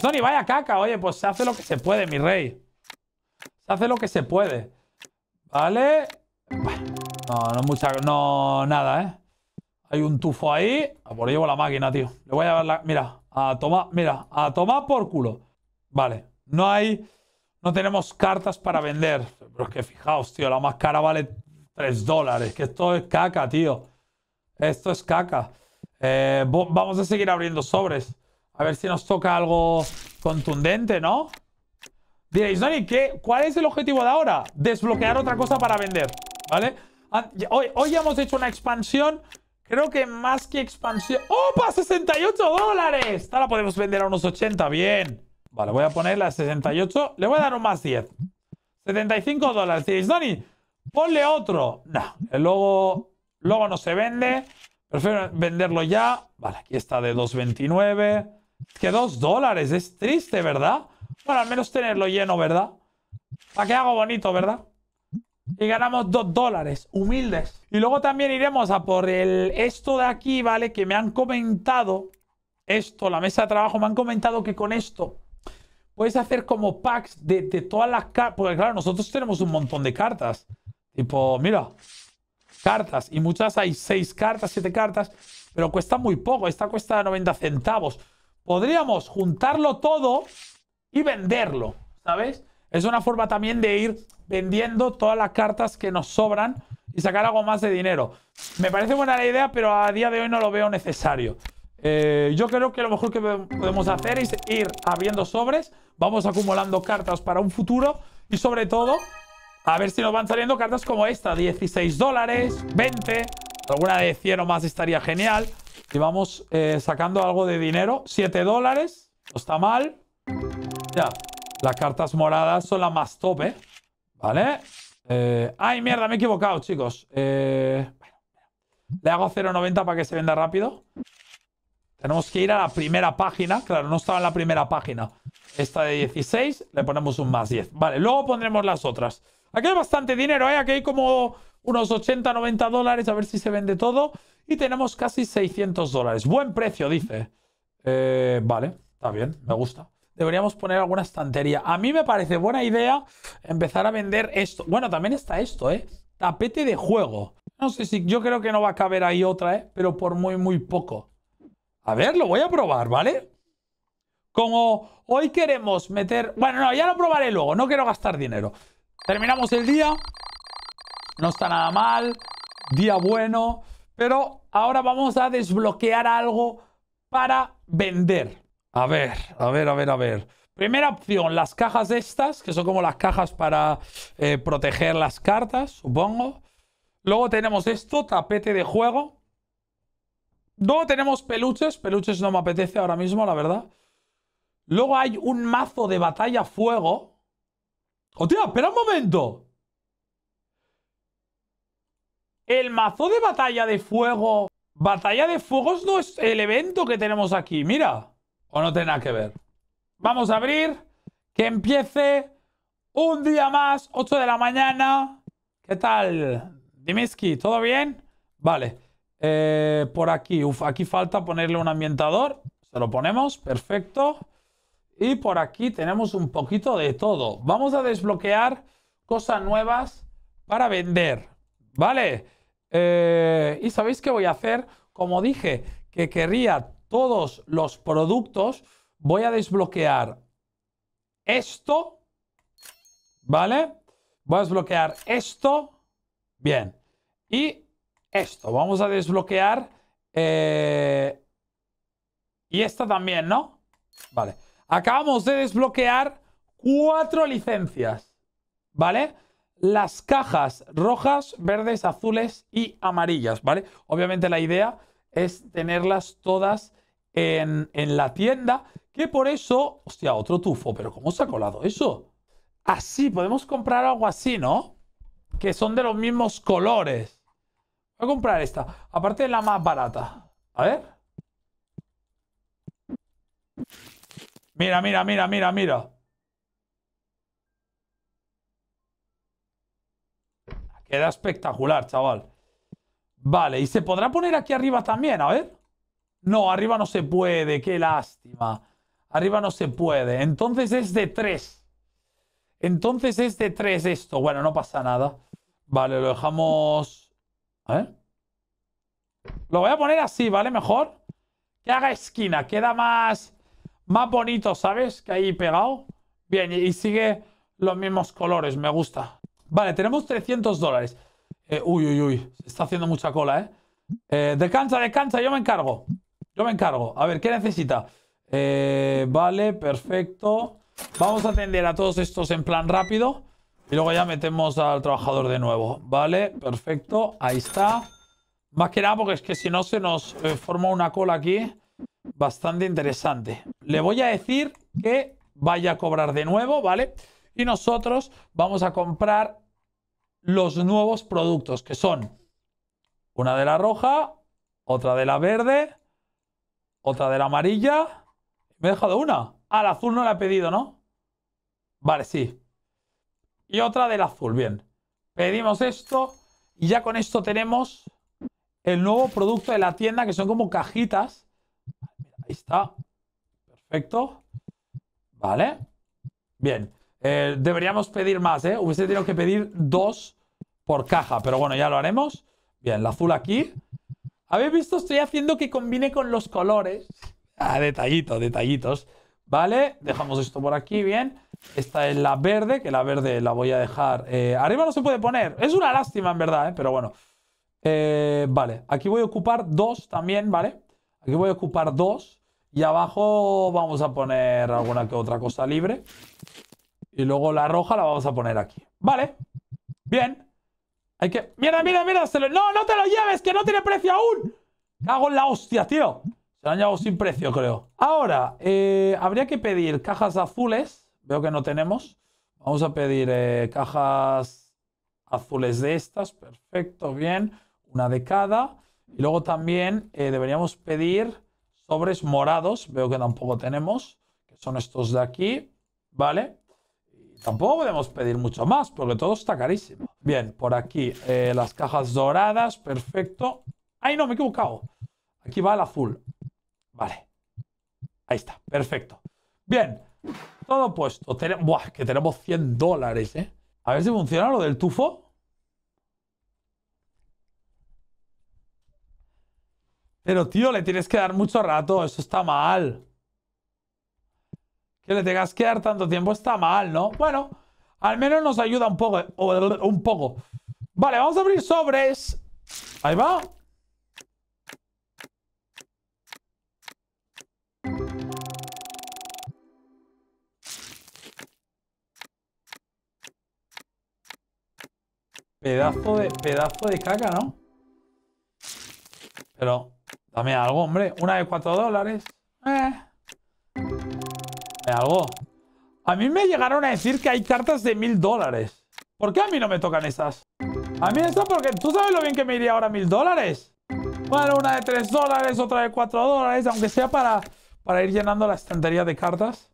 A: Tony, vaya caca. Oye, pues se hace lo que se puede, mi rey. Se hace lo que se puede. ¿Vale? No, no mucha... No, nada, ¿eh? Hay un tufo ahí. A por llevo la máquina, tío. Le voy a dar la... Mira, a tomar... Mira, a tomar por culo. Vale. No hay... No tenemos cartas para vender. Pero es que fijaos, tío. La máscara vale 3 dólares. Que esto es caca, tío. Esto es caca. Eh, vamos a seguir abriendo sobres. A ver si nos toca algo contundente, ¿no? Diréis, Dani, ¿qué, ¿cuál es el objetivo de ahora? Desbloquear otra cosa para vender, ¿vale? Ah, hoy, hoy hemos hecho una expansión, creo que más que expansión... ¡Opa! ¡68 dólares! la podemos vender a unos 80, bien. Vale, voy a ponerla a 68, le voy a dar un más 10. 75 dólares. Diréis, Dani, ponle otro. No, el logo, no se vende. Prefiero venderlo ya. Vale, aquí está de 229 que dos dólares. Es triste, ¿verdad? Bueno, al menos tenerlo lleno, ¿verdad? Para que hago bonito, ¿verdad? Y ganamos dos dólares, humildes. Y luego también iremos a por el esto de aquí, ¿vale? Que me han comentado, esto, la mesa de trabajo, me han comentado que con esto puedes hacer como packs de, de todas las cartas. Porque claro, nosotros tenemos un montón de cartas. Tipo, mira, cartas. Y muchas hay seis cartas, siete cartas, pero cuesta muy poco. Esta cuesta 90 centavos podríamos juntarlo todo y venderlo, ¿sabes? Es una forma también de ir vendiendo todas las cartas que nos sobran y sacar algo más de dinero. Me parece buena la idea, pero a día de hoy no lo veo necesario. Eh, yo creo que lo mejor que podemos hacer es ir abriendo sobres, vamos acumulando cartas para un futuro y sobre todo a ver si nos van saliendo cartas como esta, 16 dólares, 20, alguna de 100 o más estaría genial. Y vamos eh, sacando algo de dinero. 7 dólares. No está mal. Ya. Las cartas moradas son las más top, ¿eh? ¿Vale? Eh, ay, mierda, me he equivocado, chicos. le hago 0.90 para que se venda rápido. Tenemos que ir a la primera página. Claro, no estaba en la primera página. Esta de 16, le ponemos un más 10. Vale, luego pondremos las otras. Aquí hay bastante dinero, ¿eh? Aquí hay como unos 80, 90 dólares. A ver si se vende todo. Y tenemos casi 600 dólares. Buen precio, dice. Eh, vale, está bien, me gusta. Deberíamos poner alguna estantería. A mí me parece buena idea empezar a vender esto. Bueno, también está esto, ¿eh? Tapete de juego. No sé si yo creo que no va a caber ahí otra, ¿eh? Pero por muy, muy poco. A ver, lo voy a probar, ¿vale? Como hoy queremos meter... Bueno, no, ya lo probaré luego. No quiero gastar dinero. Terminamos el día. No está nada mal. Día bueno. Pero ahora vamos a desbloquear algo para vender. A ver, a ver, a ver, a ver. Primera opción, las cajas estas, que son como las cajas para eh, proteger las cartas, supongo. Luego tenemos esto, tapete de juego. Luego tenemos peluches. Peluches no me apetece ahora mismo, la verdad. Luego hay un mazo de batalla fuego. ¡Hostia, espera un momento! El mazo de batalla de fuego. Batalla de fuegos no es el evento que tenemos aquí, mira. O no tiene nada que ver. Vamos a abrir. Que empiece un día más, 8 de la mañana. ¿Qué tal? Dimiski, ¿todo bien? Vale. Eh, por aquí, aquí falta ponerle un ambientador. Se lo ponemos, perfecto. Y por aquí tenemos un poquito de todo. Vamos a desbloquear cosas nuevas para vender. Vale. Eh, y sabéis que voy a hacer, como dije, que querría todos los productos, voy a desbloquear esto, ¿vale? Voy a desbloquear esto, bien, y esto, vamos a desbloquear, eh, y esta también, ¿no? Vale, acabamos de desbloquear cuatro licencias, ¿vale? las cajas rojas, verdes, azules y amarillas, ¿vale? Obviamente la idea es tenerlas todas en, la tienda, que por eso, hostia, otro tufo, pero ¿cómo se ha colado eso? Así, podemos comprar algo así, ¿no? Que son de los mismos colores. Voy a comprar esta, aparte de la más barata. A ver. Mira, mira, mira, mira, mira. Queda espectacular, chaval. Vale, y se podrá poner aquí arriba también, a ver. No, arriba no se puede, qué lástima. Arriba no se puede. Entonces es de 3. Entonces es de tres esto. Bueno, no pasa nada. Vale, lo dejamos... ¿eh? Lo voy a poner así, ¿vale? Mejor. Que haga esquina, queda más... Más bonito, ¿sabes? Que ahí pegado. Bien, y sigue los mismos colores, me gusta. Vale, tenemos 300 dólares. Eh, uy, uy, uy. Se está haciendo mucha cola, ¿eh? ¿eh? Descansa, descansa. Yo me encargo. Yo me encargo. A ver, ¿qué necesita? Eh, vale, perfecto. Vamos a atender a todos estos en plan rápido. Y luego ya metemos al trabajador de nuevo. Vale, perfecto. Ahí está. Más que nada porque es que si no se nos eh, forma una cola aquí bastante interesante. Le voy a decir que vaya a cobrar de nuevo, ¿vale? Y nosotros vamos a comprar los nuevos productos, que son una de la roja, otra de la verde, otra de la amarilla. Me he dejado una. al ah, azul no la he pedido, ¿no? Vale, sí. Y otra del azul, bien. Pedimos esto y ya con esto tenemos el nuevo producto de la tienda, que son como cajitas. Ahí está. Perfecto. Vale. Bien. Eh, deberíamos pedir más, ¿eh? Hubiese tenido que pedir dos por caja, pero bueno, ya lo haremos. Bien, la azul aquí. ¿Habéis visto? Estoy haciendo que combine con los colores. Ah, detallitos, detallitos. ¿Vale? Dejamos esto por aquí, bien. Esta es la verde, que la verde la voy a dejar... Eh, arriba no se puede poner. Es una lástima, en verdad, ¿eh? pero bueno. Eh, vale, aquí voy a ocupar dos también, ¿vale? Aquí voy a ocupar dos. Y abajo vamos a poner alguna que otra cosa libre. Y luego la roja la vamos a poner aquí. Vale. Bien. Hay que... mira mira, mira! ¡No, no te lo lleves! ¡Que no tiene precio aún! ¡Cago en la hostia, tío! Se lo han llevado sin precio, creo. Ahora, eh, habría que pedir cajas azules. Veo que no tenemos. Vamos a pedir eh, cajas azules de estas. Perfecto, bien. Una de cada. Y luego también eh, deberíamos pedir sobres morados. Veo que tampoco tenemos. Que son estos de aquí. Vale. Tampoco podemos pedir mucho más, porque todo está carísimo. Bien, por aquí eh, las cajas doradas, perfecto. ¡Ay, no, me he equivocado! Aquí va el azul. Vale. Ahí está, perfecto. Bien, todo puesto. Buah, que tenemos 100 dólares, ¿eh? A ver si funciona lo del tufo. Pero, tío, le tienes que dar mucho rato. Eso está mal que le tengas que dar tanto tiempo está mal, ¿no? Bueno, al menos nos ayuda un poco. Un poco. Vale, vamos a abrir sobres. Ahí va. Pedazo de, pedazo de caca, ¿no? Pero, dame algo, hombre. Una de cuatro dólares. Eh algo. A mí me llegaron a decir que hay cartas de mil dólares. ¿Por qué a mí no me tocan esas? A mí esas porque tú sabes lo bien que me iría ahora mil dólares. Bueno, una de tres dólares, otra de cuatro dólares, aunque sea para, para ir llenando la estantería de cartas.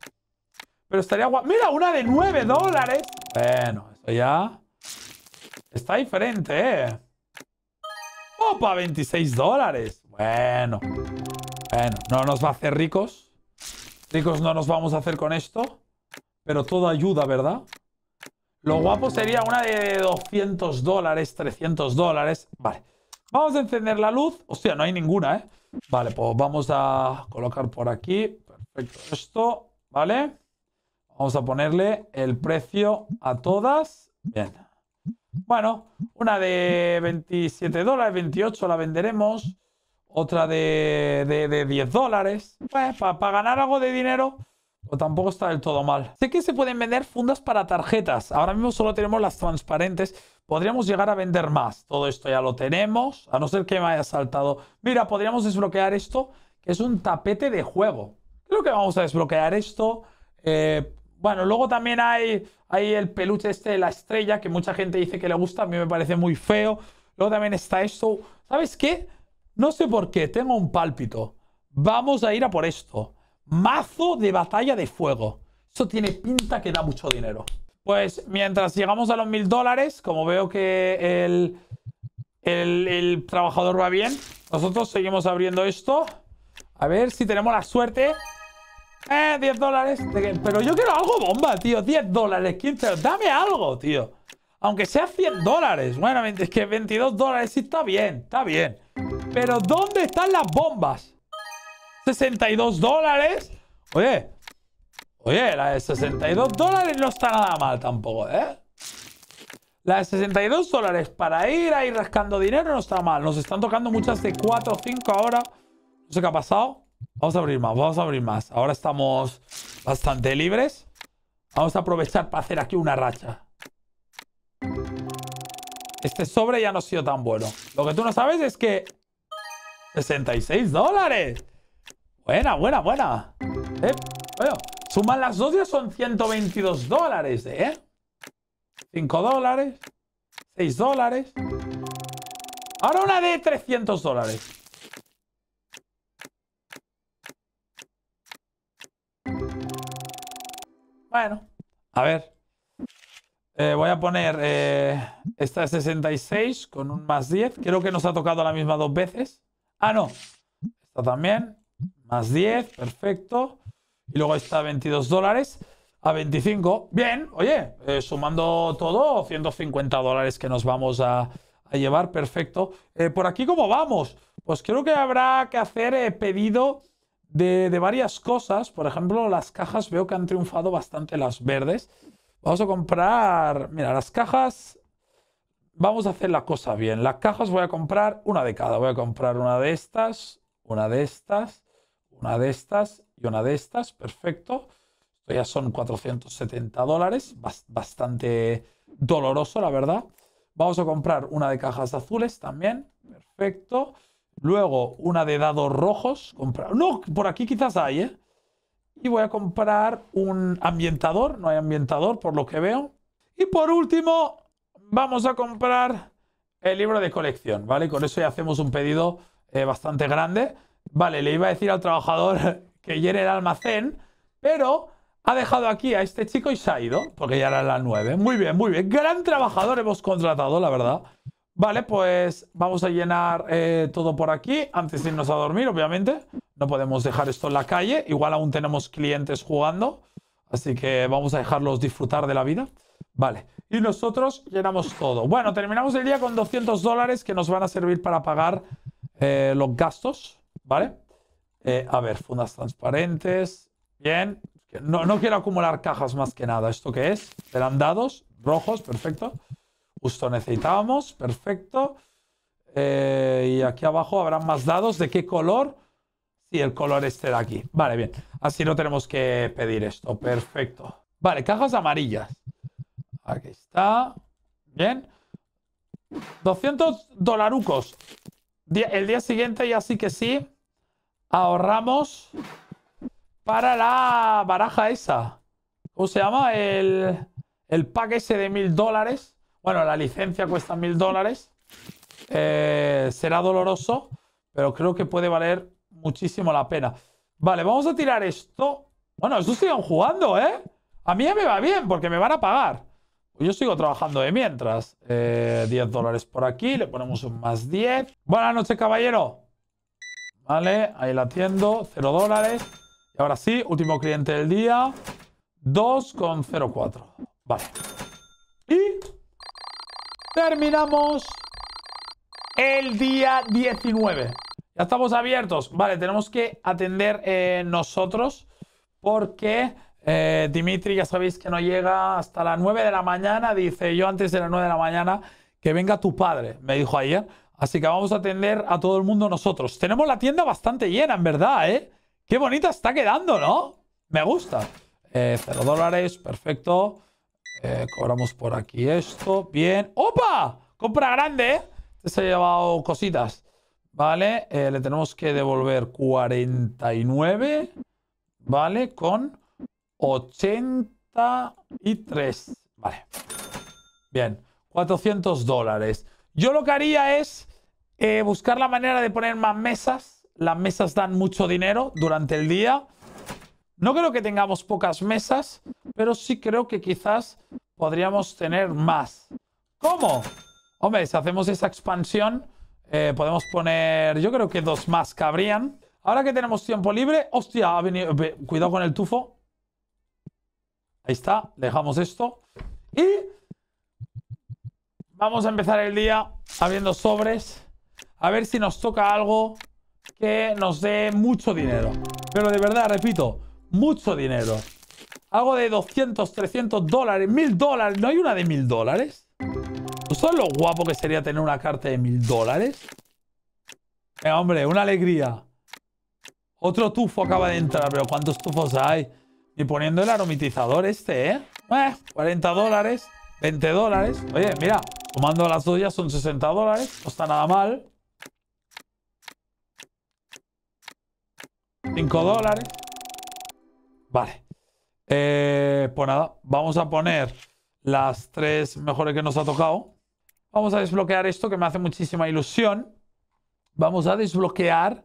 A: Pero estaría guapo. Mira, una de nueve dólares. Bueno, eso ya está diferente, ¿eh? Opa, 26 dólares. Bueno. Bueno, no nos va a hacer ricos. Chicos, no nos vamos a hacer con esto. Pero todo ayuda, ¿verdad? Lo mm. guapo sería una de 200 dólares, 300 dólares. Vale. Vamos a encender la luz. Hostia, no hay ninguna, ¿eh? Vale, pues vamos a colocar por aquí. Perfecto. Esto, ¿vale? Vamos a ponerle el precio a todas. Bien. Bueno, una de 27 dólares, 28 la venderemos otra de, de, 10 dólares. Pues, para, ganar algo de dinero, o pues tampoco está del todo mal. Sé que se pueden vender fundas para tarjetas. Ahora mismo solo tenemos las transparentes. Podríamos llegar a vender más. Todo esto ya lo tenemos, a no ser que me haya saltado. Mira, podríamos desbloquear esto, que es un tapete de juego. Creo que vamos a desbloquear esto. Eh, bueno, luego también hay, hay el peluche este de la estrella, que mucha gente dice que le gusta. A mí me parece muy feo. Luego también está esto. ¿Sabes qué? No sé por qué, tengo un pálpito. Vamos a ir a por esto. Mazo de batalla de fuego. Eso tiene pinta que da mucho dinero. Pues mientras llegamos a los mil dólares, como veo que el, el, trabajador va bien, nosotros seguimos abriendo esto. A ver si tenemos la suerte. Eh, 10 dólares. Pero yo quiero algo bomba, tío. 10 dólares, 15 Dame algo, tío. Aunque sea 100 dólares. Bueno, es que 22 dólares sí está bien, está bien. Pero ¿dónde están las bombas? 62 dólares. Oye, oye, la de 62 dólares no está nada mal tampoco, ¿eh? La de 62 dólares para ir ahí rascando dinero no está mal. Nos están tocando muchas de 4 o 5 ahora. No sé qué ha pasado. Vamos a abrir más, vamos a abrir más. Ahora estamos bastante libres. Vamos a aprovechar para hacer aquí una racha. Este sobre ya no ha sido tan bueno. Lo que tú no sabes es que... 66 dólares. Buena, buena, buena. Eh, bueno, suman las dos y son 122 dólares, ¿eh? 5 dólares. 6 dólares. Ahora una de 300 dólares. Bueno, a ver. Eh, voy a poner eh, esta 66 con un más 10. Creo que nos ha tocado la misma dos veces. Ah, no. Esta también. Más 10, perfecto. Y luego está 22 dólares. A 25. Bien, oye, eh, sumando todo, 150 dólares que nos vamos a, llevar. Perfecto. por aquí, ¿cómo vamos? Pues creo que habrá que hacer pedido de varias cosas. Por ejemplo, las cajas veo que han triunfado bastante las verdes. Vamos a comprar, mira, las cajas, vamos a hacer la cosa bien. Las cajas voy a comprar una de cada. Voy a comprar una de estas, una de estas, una de estas y una de estas. Perfecto. Esto ya son 470 dólares. Bastante doloroso, la verdad. Vamos a comprar una de cajas azules también. Perfecto. Luego una de dados rojos. Comprar... No, por aquí quizás hay, ¿eh? Y voy a comprar un ambientador. No hay ambientador por lo que veo. Y por último, vamos a comprar el libro de colección, ¿vale? Con eso ya hacemos un pedido eh, bastante grande. Vale, le iba a decir al trabajador que llene el almacén, pero ha dejado aquí a este chico y se ha ido, porque ya era las 9. Muy bien, muy bien. Gran trabajador hemos contratado, la verdad. Vale, pues vamos a llenar eh, todo por aquí antes de irnos a dormir, obviamente. No podemos dejar esto en la calle. Igual aún tenemos clientes jugando, así que vamos a dejarlos disfrutar de la vida. Vale, y nosotros llenamos todo. Bueno, terminamos el día con 200 dólares que nos van a servir para pagar eh, los gastos, ¿vale? Eh, a ver, fundas transparentes. Bien. No, no quiero acumular cajas más que nada. ¿Esto qué es? Serán dados rojos, perfecto justo necesitábamos, perfecto. Eh, y aquí abajo habrán más dados de qué color. Sí, el color este de aquí. Vale, bien. Así no tenemos que pedir esto. Perfecto. Vale, cajas amarillas. Aquí está. Bien. 200 dolarucos. El día siguiente ya sí que sí ahorramos para la baraja esa. ¿Cómo se llama? El, el pack ese de mil dólares. Bueno, la licencia cuesta mil dólares. Eh, será doloroso, pero creo que puede valer muchísimo la pena. Vale, vamos a tirar esto. Bueno, estos sigan jugando, ¿eh? A mí me va bien porque me van a pagar. Yo sigo trabajando de mientras. Eh, 10 dólares por aquí, le ponemos un más 10. Buenas noches, caballero. Vale, ahí la atiendo, 0 dólares. Y ahora sí, último cliente del día, 2,04. Vale. Y terminamos el día 19. Ya estamos abiertos. Vale, tenemos que atender eh, nosotros porque eh, Dimitri, ya sabéis que no llega hasta las 9 de la mañana. Dice yo antes de las 9 de la mañana que venga tu padre, me dijo ayer. Así que vamos a atender a todo el mundo nosotros. Tenemos la tienda bastante llena, en verdad, ¿eh? Qué bonita está quedando, ¿no? Me gusta. Eh, cero dólares, perfecto. Eh, cobramos por aquí esto. Bien. ¡Opa! Compra grande, ¿eh? Este Se ha llevado cositas. Vale, eh, le tenemos que devolver 49. Vale, con 83. Vale. Bien, 400 dólares. Yo lo que haría es buscar la manera de poner más mesas. Las mesas dan mucho dinero durante el día. No creo que tengamos pocas mesas pero sí creo que quizás podríamos tener más. ¿Cómo? Hombre, si hacemos esa expansión, eh, podemos poner, yo creo que dos más cabrían. Ahora que tenemos tiempo libre, hostia, ha cuidado con el tufo. Ahí está, dejamos esto. Y vamos a empezar el día abriendo sobres. A ver si nos toca algo que nos dé mucho dinero. Pero de verdad, repito, mucho dinero. Algo de 200, 300 dólares, 1000 dólares. ¿No hay una de 1000 dólares? ¿No sabes lo guapo que sería tener una carta de 1000 dólares? Eh, hombre, una alegría. Otro tufo acaba de entrar, pero ¿cuántos tufos hay? Y poniendo el aromatizador este, ¿eh? 40 eh, dólares, 20 dólares. Oye, mira, tomando las dos ya son 60 dólares. No está nada mal. 5 dólares. Vale. Eh, pues nada, vamos a poner las tres mejores que nos ha tocado. Vamos a desbloquear esto que me hace muchísima ilusión. Vamos a desbloquear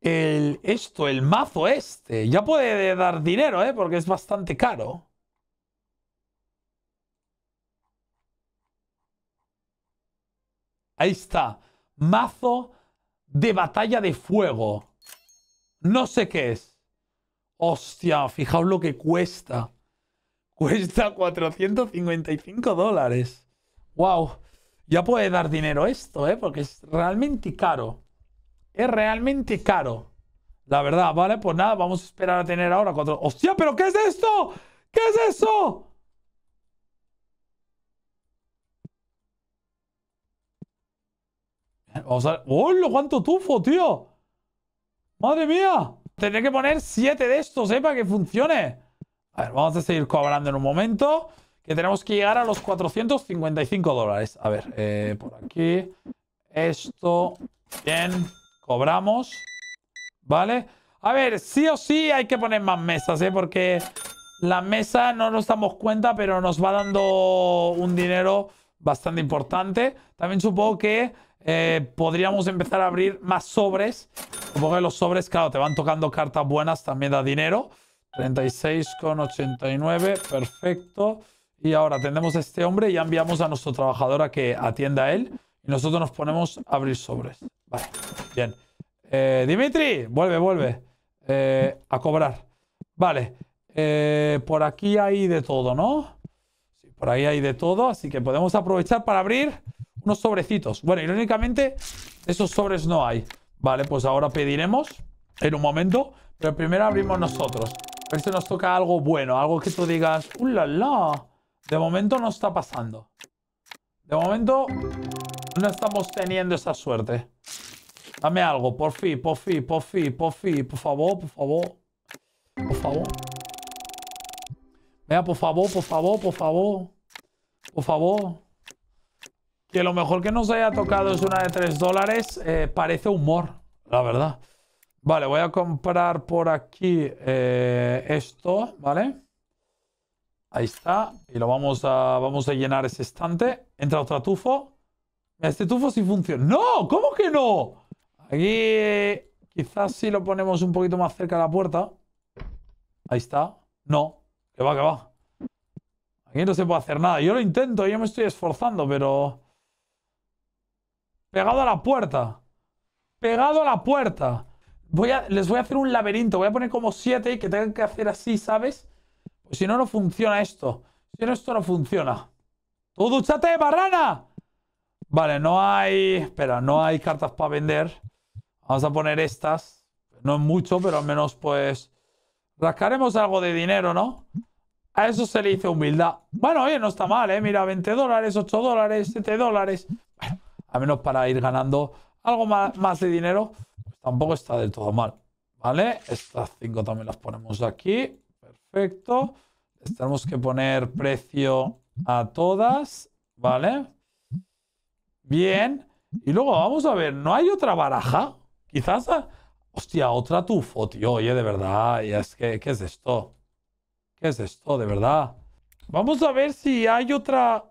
A: el, esto, el mazo este. Ya puede dar dinero, ¿eh? Porque es bastante caro. Ahí está. Mazo de batalla de fuego. No sé qué es. Hostia, fijaos lo que cuesta. Cuesta 455 dólares. ¡Wow! Ya puede dar dinero esto, ¿eh? Porque es realmente caro. Es realmente caro. La verdad, ¿vale? Pues nada, vamos a esperar a tener ahora cuatro... ¡Hostia, pero qué es esto! ¿Qué es eso? Vamos a ver. cuánto tufo, tío! ¡Madre mía! Tendré que poner 7 de estos, ¿eh? Para que funcione. A ver, vamos a seguir cobrando en un momento. Que tenemos que llegar a los 455 dólares. A ver, eh, por aquí. Esto. Bien. Cobramos. ¿Vale? A ver, sí o sí hay que poner más mesas, ¿eh? Porque la mesa no nos damos cuenta, pero nos va dando un dinero bastante importante. También supongo que eh, podríamos empezar a abrir más sobres. Supongo que los sobres, claro, te van tocando cartas buenas, también da dinero. 36,89, perfecto. Y ahora tenemos a este hombre y ya enviamos a nuestro trabajador a que atienda a él. Y nosotros nos ponemos a abrir sobres. Vale, bien. Eh, Dimitri, vuelve, vuelve. Eh, a cobrar. Vale. por aquí hay de todo, ¿no? Sí, por ahí hay de todo. Así que podemos aprovechar para abrir unos sobrecitos. Bueno, irónicamente, esos sobres no hay. Vale, pues ahora pediremos en un momento, pero primero abrimos nosotros. A ver si nos toca algo bueno, algo que tú digas, ¡Ulala! De momento no está pasando. De momento no estamos teniendo esa suerte. Dame algo, por fin, por fin, por fin, por fin, por favor, por favor. Por favor. Vea, por favor, por favor, por favor. Por favor que lo mejor que nos haya tocado es una de 3 dólares, eh, parece humor, la verdad. Vale, voy a comprar por aquí eh, esto, ¿vale? Ahí está. Y lo vamos a, vamos a llenar ese estante. Entra otro tufo. Este tufo sí funciona. ¡No! ¿Cómo que no? Aquí eh, quizás si lo ponemos un poquito más cerca de la puerta. Ahí está. No. Que va, que va. Aquí no se puede hacer nada. Yo lo intento, yo me estoy esforzando, pero... Pegado a la puerta. Pegado a la puerta. Voy a, les voy a hacer un laberinto. Voy a poner como siete y que tengan que hacer así, ¿sabes? Pues si no, no funciona esto. Si no, esto no funciona. ¡Tú duchate, barrana! Vale, no hay... Espera, no hay cartas para vender. Vamos a poner estas. No es mucho, pero al menos pues... Rascaremos algo de dinero, ¿no? A eso se le dice humildad. Bueno, oye, no está mal, ¿eh? Mira, 20 dólares, 8 dólares, 7 dólares. A menos para ir ganando algo más, de dinero, pues tampoco está del todo mal. ¿Vale? Estas cinco también las ponemos aquí. Perfecto. tenemos que poner precio a todas. ¿Vale? Bien. Y luego vamos a ver, ¿no hay otra baraja? Quizás... Ah, hostia, otra tufo, tío. Oye, de verdad. Y es que, ¿qué es esto? ¿Qué es esto? De verdad. Vamos a ver si hay otra...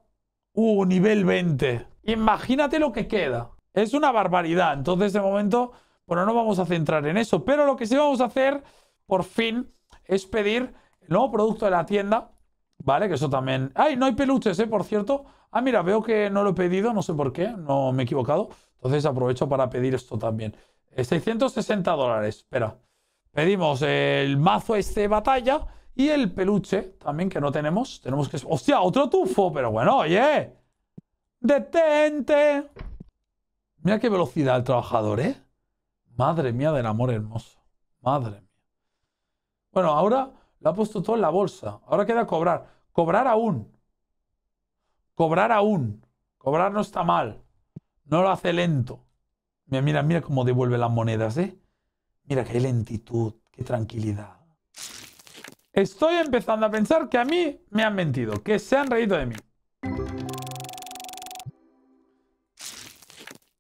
A: Uh, nivel 20. Imagínate lo que queda. Es una barbaridad. Entonces, de momento, bueno, no vamos a centrar en eso. Pero lo que sí vamos a hacer, por fin, es pedir el nuevo producto de la tienda. Vale, que eso también... ¡Ay, no hay peluches, eh, por cierto! Ah, mira, veo que no lo he pedido, no sé por qué, no me he equivocado. Entonces aprovecho para pedir esto también. 660 dólares, espera. Pedimos el mazo este de batalla y el peluche también que no tenemos. Tenemos que... ¡Hostia, otro tufo! Pero bueno, oye... ¡Detente! Mira qué velocidad el trabajador, ¿eh? Madre mía del amor hermoso. Madre mía. Bueno, ahora lo ha puesto todo en la bolsa. Ahora queda cobrar. Cobrar aún. Cobrar aún. Cobrar no está mal. No lo hace lento. Mira, mira, mira cómo devuelve las monedas, ¿eh? Mira qué lentitud, qué tranquilidad. Estoy empezando a pensar que a mí me han mentido, que se han reído de mí.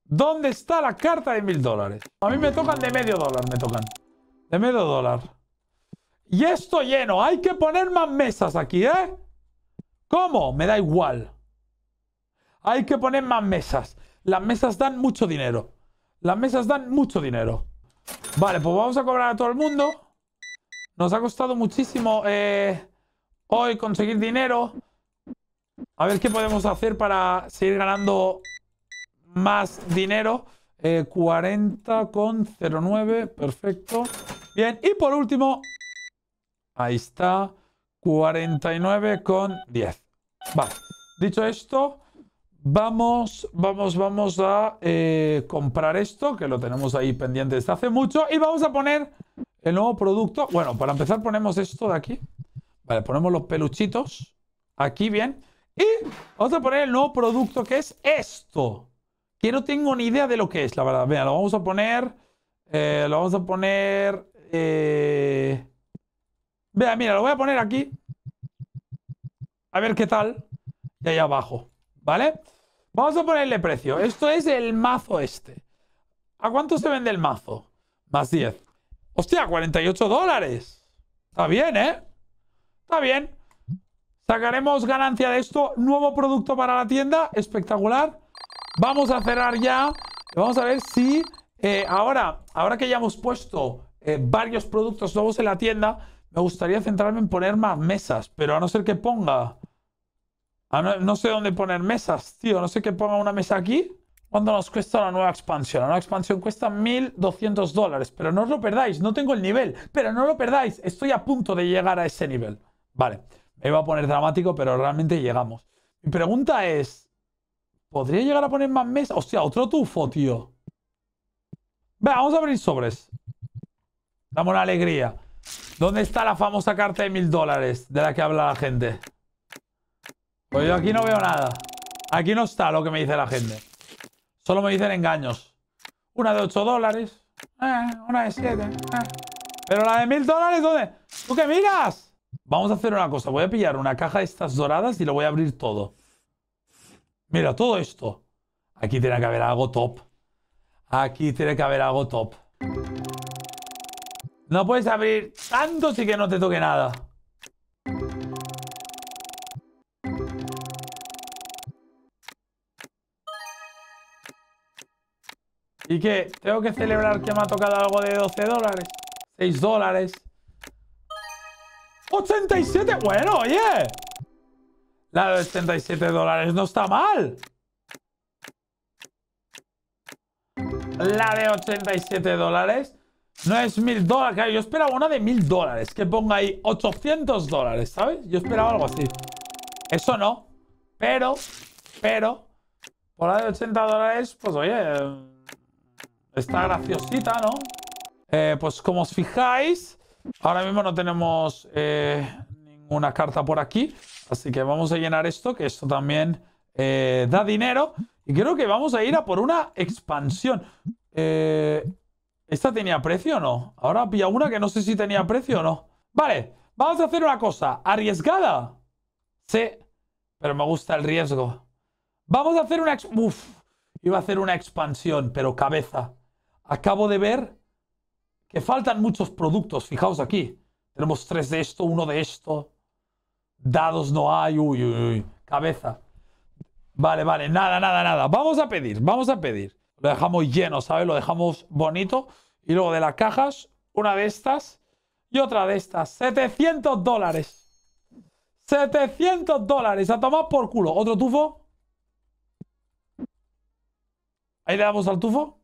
A: ¿Dónde está la carta de mil dólares? A mí me tocan de medio dólar, me tocan. De medio dólar. Y esto lleno. Hay que poner más mesas aquí, ¿eh? ¿Cómo? Me da igual. Hay que poner más mesas. Las mesas dan mucho dinero. Las mesas dan mucho dinero. Vale, pues vamos a cobrar a todo el mundo. Nos ha costado muchísimo eh, hoy conseguir dinero. A ver qué podemos hacer para seguir ganando más dinero. 40,09. Eh, perfecto. Bien. Y por último, ahí está. 49,10. Vale. Dicho esto, vamos, vamos, vamos a eh, comprar esto, que lo tenemos ahí pendiente desde hace mucho. Y vamos a poner el nuevo producto. Bueno, para empezar ponemos esto de aquí. Vale, ponemos los peluchitos. Aquí, bien. Y vamos a poner el nuevo producto que es esto que no tengo ni idea de lo que es, la verdad. vea lo vamos a poner. Eh, lo vamos a poner. Eh, vea, mira, lo voy a poner aquí. A ver qué tal. Y ahí abajo. ¿Vale? Vamos a ponerle precio. Esto es el mazo este. ¿A cuánto se vende el mazo? Más 10. Hostia, 48 dólares. Está bien, ¿eh? Está bien. Sacaremos ganancia de esto. Nuevo producto para la tienda. Espectacular. Vamos a cerrar ya. Vamos a ver si eh, ahora, ahora que ya hemos puesto eh, varios productos nuevos en la tienda, me gustaría centrarme en poner más mesas, pero a no ser que ponga... no, sé dónde poner mesas, tío. No sé que ponga una mesa aquí. ¿Cuánto nos cuesta la nueva expansión? La nueva expansión cuesta 1.200 dólares, pero no os lo perdáis. No tengo el nivel, pero no lo perdáis. Estoy a punto de llegar a ese nivel. Vale, me iba a poner dramático, pero realmente llegamos. Mi pregunta es, ¿Podría llegar a poner más mesa? Hostia, otro tufo, tío. Ve, vamos a abrir sobres. Damos una alegría. ¿Dónde está la famosa carta de mil dólares de la que habla la gente?
B: Pues yo aquí no veo nada.
A: Aquí no está lo que me dice la gente. Solo me dicen engaños. Una de ocho dólares. Eh, una de siete. Eh. Pero la de mil dólares, ¿dónde? ¿Tú qué miras? Vamos a hacer una cosa. Voy a pillar una caja de estas doradas y lo voy a abrir todo. Mira, todo esto. Aquí tiene que haber algo top. Aquí tiene que haber algo top. No puedes abrir tanto y que no te toque nada. ¿Y qué? ¿Tengo que celebrar que me ha tocado algo de 12 dólares? 6 dólares. 87. Bueno, oye. La de 87 dólares no está mal. La de 87 dólares no es mil dólares. yo esperaba una de mil dólares. Que ponga ahí 800 dólares, ¿sabes? Yo esperaba algo así. Eso no. Pero, pero, por la de 80 dólares, pues oye, está graciosita, ¿no? Eh, pues como os fijáis, ahora mismo no tenemos eh, una carta por aquí. Así que vamos a llenar esto, que esto también eh, da dinero. Y creo que vamos a ir a por una expansión. Eh, ¿Esta tenía precio o no? Ahora pilla una que no sé si tenía precio o no. Vale, vamos a hacer una cosa. ¿Arriesgada? Sí, pero me gusta el riesgo. Vamos a hacer una... Uf, iba a hacer una expansión, pero cabeza. Acabo de ver que faltan muchos productos. Fijaos aquí. Tenemos tres de esto, uno de esto. Dados no hay, uy, uy, uy. Cabeza. Vale, vale, nada, nada, nada. Vamos a pedir, vamos a pedir. Lo dejamos lleno, ¿sabes? Lo dejamos bonito. Y luego de las cajas, una de estas y otra de estas. 700 dólares. 700 dólares. A tomar por culo. Otro tufo. Ahí le damos al tufo.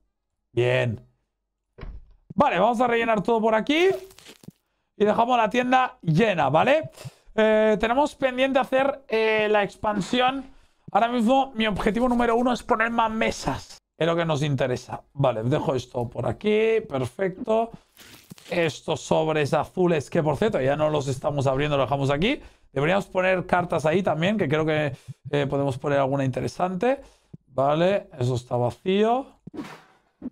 A: Bien. Vale, vamos a rellenar todo por aquí. Y dejamos la tienda llena, ¿vale? vale eh, tenemos pendiente hacer eh, la expansión. Ahora mismo mi objetivo número uno es poner más mesas. Es lo que nos interesa. Vale, dejo esto por aquí. Perfecto. Estos sobres azules, que por cierto ya no los estamos abriendo, los dejamos aquí. Deberíamos poner cartas ahí también, que creo que eh, podemos poner alguna interesante. Vale, eso está vacío.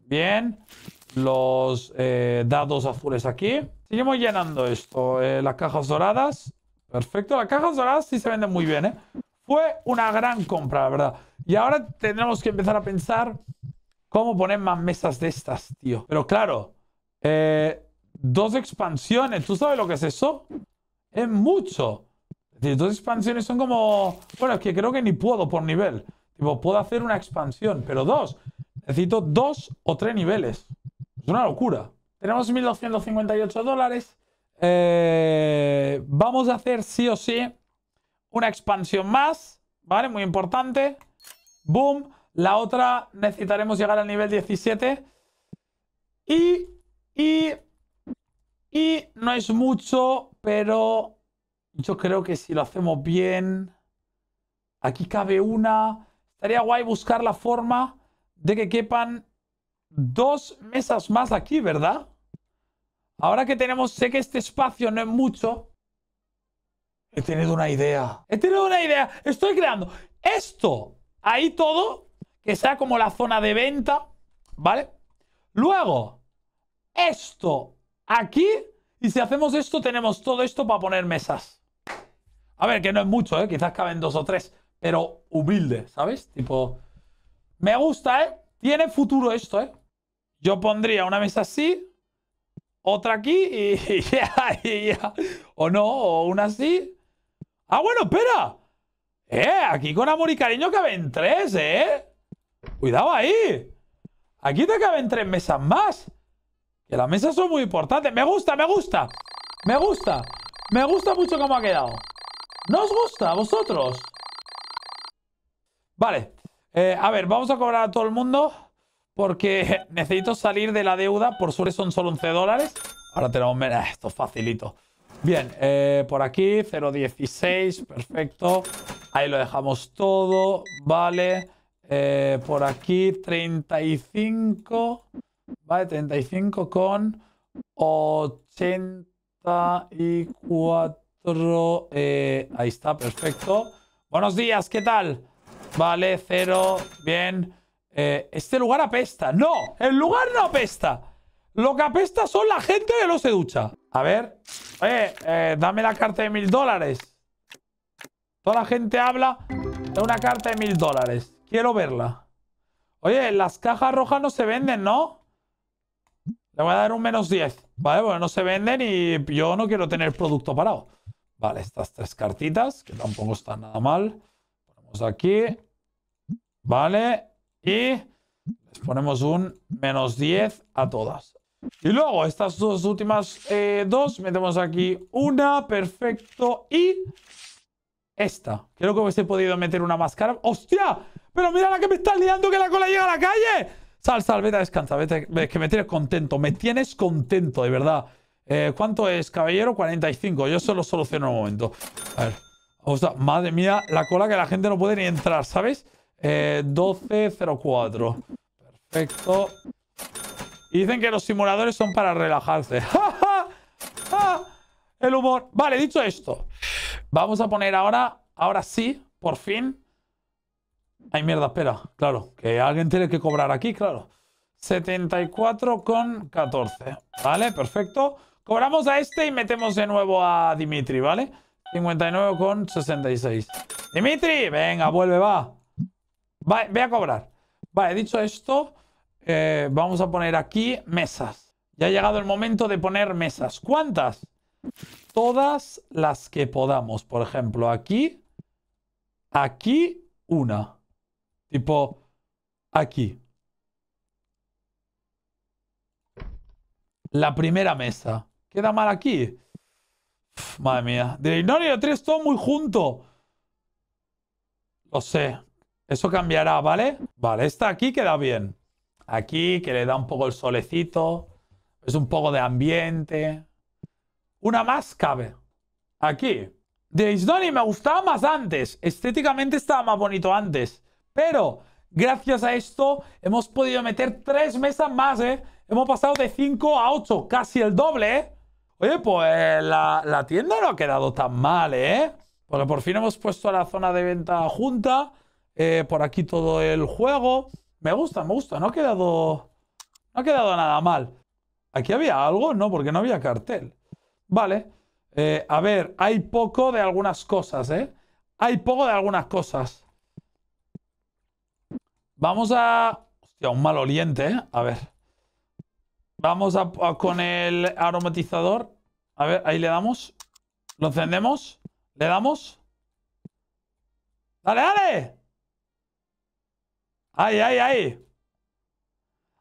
A: Bien. Los dados azules aquí. Seguimos llenando esto. las cajas doradas. Perfecto, las cajas doradas sí se venden muy bien, ¿eh? Fue una gran compra, la verdad. Y ahora tendremos que empezar a pensar cómo poner más mesas de estas, tío. Pero claro, eh, dos expansiones, ¿tú sabes lo que es eso? Es mucho. dos expansiones son como... Bueno, es que creo que ni puedo por nivel. Tipo, puedo hacer una expansión, pero dos. Necesito dos o tres niveles. Es una locura. Tenemos 1.258 dólares. Eh, vamos a hacer sí o sí una expansión más, ¿vale? Muy importante. Boom. La otra necesitaremos llegar al nivel 17. Y, y, y no es mucho, pero yo creo que si lo hacemos bien, aquí cabe una. Estaría guay buscar la forma de que quepan dos mesas más aquí, ¿verdad? Ahora que tenemos, sé que este espacio no es mucho. He tenido una idea. He tenido una idea. Estoy creando esto. Ahí todo. Que sea como la zona de venta. ¿Vale? Luego, esto aquí. Y si hacemos esto, tenemos todo esto para poner mesas. A ver, que no es mucho, ¿eh? Quizás caben dos o tres. Pero humilde, ¿sabes? Tipo... Me gusta, ¿eh? Tiene futuro esto, ¿eh? Yo pondría una mesa así otra aquí y, ya, O no, o una así. Ah, bueno, espera. Eh, aquí con amor y cariño caben tres, eh. Cuidado ahí. Aquí te caben tres mesas más. Que las mesas son muy importantes. Me gusta, me gusta. Me gusta. Me gusta mucho cómo ha quedado. ¿No os gusta a vosotros? Vale. Eh, a ver, vamos a cobrar a todo el mundo. Porque necesito salir de la deuda. Por suerte son solo 11 dólares. Ahora tenemos ah, Esto facilito. Bien, eh, por aquí 0.16. Perfecto. Ahí lo dejamos todo. Vale. Eh, por aquí 35. Vale, 35 con 84. Eh, ahí está, perfecto. Buenos días, ¿qué tal? Vale, 0. Bien. Eh, este lugar apesta. ¡No! ¡El lugar no apesta! Lo que apesta son la gente que no se ducha. A ver. Oye, eh, dame la carta de mil dólares. Toda la gente habla de una carta de mil dólares. Quiero verla. Oye, las cajas rojas no se venden, ¿no? Le voy a dar un menos 10. Vale, bueno, no se venden y yo no quiero tener producto parado. Vale, estas tres cartitas, que tampoco están nada mal. Ponemos aquí. Vale. Y les ponemos un menos 10 a todas. Y luego estas dos últimas eh, dos, metemos aquí una, perfecto, y esta. Creo que hubiese podido meter una máscara. ¡Hostia! ¡Pero mira la que me está liando que la cola llega a la calle! Sal, sal, vete a descansar, que me tienes contento, me tienes contento, de verdad. Eh, ¿Cuánto es, caballero? 45, yo solo soluciono en un momento. A ver, madre mía, la cola que la gente no puede ni entrar, ¿sabes? 12.04. Eh, perfecto. dicen que los simuladores son para relajarse. El humor. Vale, dicho esto. Vamos a poner ahora, ahora sí, por fin. Ay, mierda, espera. Claro, que alguien tiene que cobrar aquí, claro. con 74,14. Vale, perfecto. Cobramos a este y metemos de nuevo a Dimitri, ¿vale? con 59,66. Dimitri, venga, vuelve, va. Va, voy a cobrar. Vale, dicho esto, eh, vamos a poner aquí mesas. Ya ha llegado el momento de poner mesas. ¿Cuántas? Todas las que podamos. Por ejemplo, aquí. Aquí, una. Tipo, aquí. La primera mesa. ¿Queda mal aquí? madre mía. Diréis, no, tres todo muy junto. Lo sé, eso cambiará, ¿vale? Vale, esta aquí queda bien. Aquí, que le da un poco el solecito. Es un poco de ambiente. Una más cabe. Aquí. De Isdoni me gustaba más antes. Estéticamente estaba más bonito antes. Pero gracias a esto hemos podido meter tres mesas más, ¿eh? Hemos pasado de cinco a ocho. casi el doble, ¿eh? Oye, pues la, la, tienda no ha quedado tan mal, ¿eh? Porque por fin hemos puesto la zona de venta junta. Eh, por aquí todo el juego. Me gusta, me gusta. No ha quedado. No ha quedado nada mal. ¿Aquí había algo? No, porque no había cartel. Vale. Eh, a ver, hay poco de algunas cosas, ¿eh? Hay poco de algunas cosas. Vamos a... Hostia, un mal oliente, ¿eh? A ver. Vamos a, con el aromatizador. A ver, ahí le damos. Lo encendemos. Le damos. ¡Dale, dale! ¡Ay, ay, ay!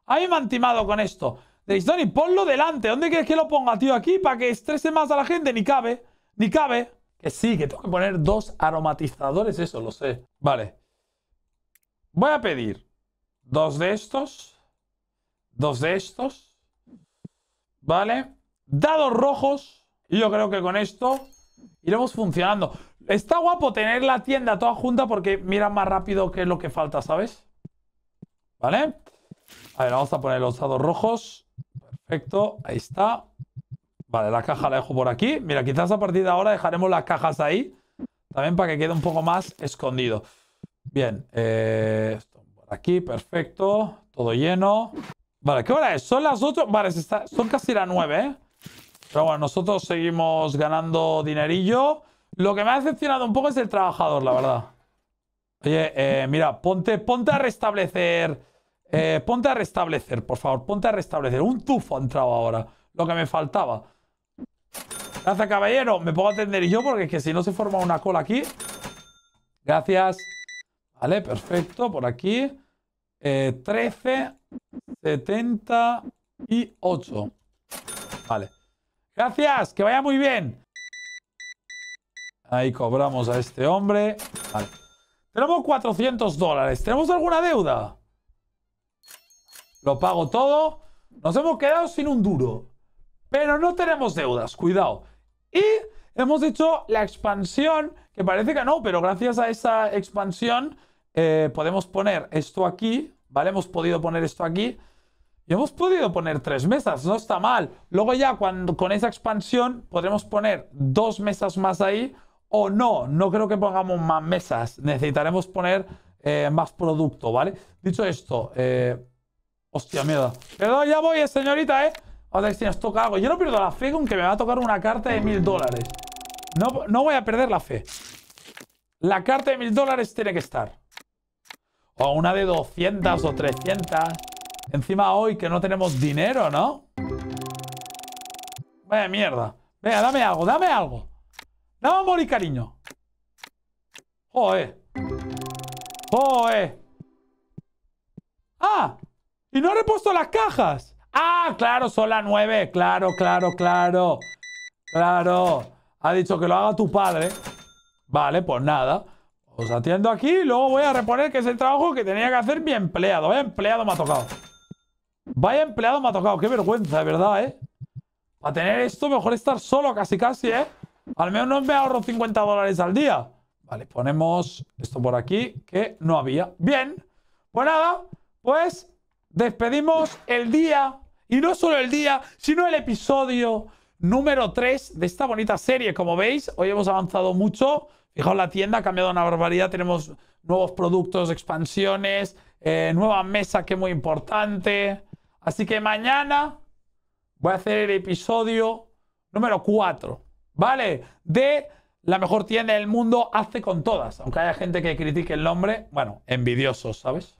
A: Ahí me han timado con esto. Dice, ponlo delante. ¿Dónde quieres que lo ponga, tío? Aquí, para que estrese más a la gente. Ni cabe, ni cabe. Que sí, que tengo que poner dos aromatizadores, eso lo sé. Vale. Voy a pedir dos de estos. Dos de estos. Vale. Dados rojos. Y yo creo que con esto iremos funcionando. Está guapo tener la tienda toda junta porque mira más rápido que es lo que falta, ¿sabes? ¿Vale? A ver, vamos a poner los dados rojos. Perfecto, ahí está. Vale, la caja la dejo por aquí. Mira, quizás a partir de ahora dejaremos las cajas ahí. También para que quede un poco más escondido. Bien, eh, por aquí, perfecto. Todo lleno. Vale, ¿qué hora es? Son las 8. Vale, son casi las 9, ¿eh? Pero bueno, nosotros seguimos ganando dinerillo. Lo que me ha decepcionado un poco es el trabajador, la verdad. Oye, eh, mira, ponte, ponte a restablecer eh, ponte a restablecer, por favor. Ponte a restablecer. Un tufo ha entrado ahora. Lo que me faltaba. Gracias, caballero. Me puedo atender yo porque es que si no se forma una cola aquí. Gracias. Vale, perfecto. Por aquí. Eh, 13, 8 Vale. Gracias. Que vaya muy bien. Ahí cobramos a este hombre. Vale. Tenemos 400 dólares. ¿Tenemos alguna deuda? lo pago todo. Nos hemos quedado sin un duro, pero no tenemos deudas, cuidado. Y hemos hecho la expansión, que parece que no, pero gracias a esa expansión eh, podemos poner esto aquí, ¿vale? Hemos podido poner esto aquí. Y hemos podido poner tres mesas, no está mal. Luego ya cuando, con esa expansión podremos poner dos mesas más ahí o no, no creo que pongamos más mesas. Necesitaremos poner eh, más producto, ¿vale? Dicho esto, eh, Hostia, mierda. Pero ya voy, señorita, ¿eh? O si nos toca algo. Yo no pierdo la fe con que me va a tocar una carta de mil dólares. No, voy a perder la fe. La carta de mil dólares tiene que estar. O una de 200 o 300. Encima hoy que no tenemos dinero, ¿no? Vaya mierda. Venga, dame algo, dame algo. Dame amor y cariño. Joder. Joder. ¡Ah! Y no ha repuesto las cajas. Ah, claro, son las nueve. Claro, claro, claro. Claro. Ha dicho que lo haga tu padre. Vale, pues nada. Os atiendo aquí y luego voy a reponer que es el trabajo que tenía que hacer mi empleado. Vaya empleado me ha tocado. Vaya empleado me ha tocado. Qué vergüenza, de verdad, ¿eh? Para tener esto mejor estar solo casi casi, ¿eh? Al menos no me ahorro 50 dólares al día. Vale, ponemos esto por aquí que no había. Bien. Pues nada, pues despedimos el día, y no solo el día, sino el episodio número 3 de esta bonita serie. Como veis, hoy hemos avanzado mucho. Fijaos, la tienda ha cambiado una barbaridad. Tenemos nuevos productos, expansiones, eh, nueva mesa que es muy importante. Así que mañana voy a hacer el episodio número 4, ¿vale? De la mejor tienda del mundo hace con todas. Aunque haya gente que critique el nombre, bueno, envidiosos, ¿sabes?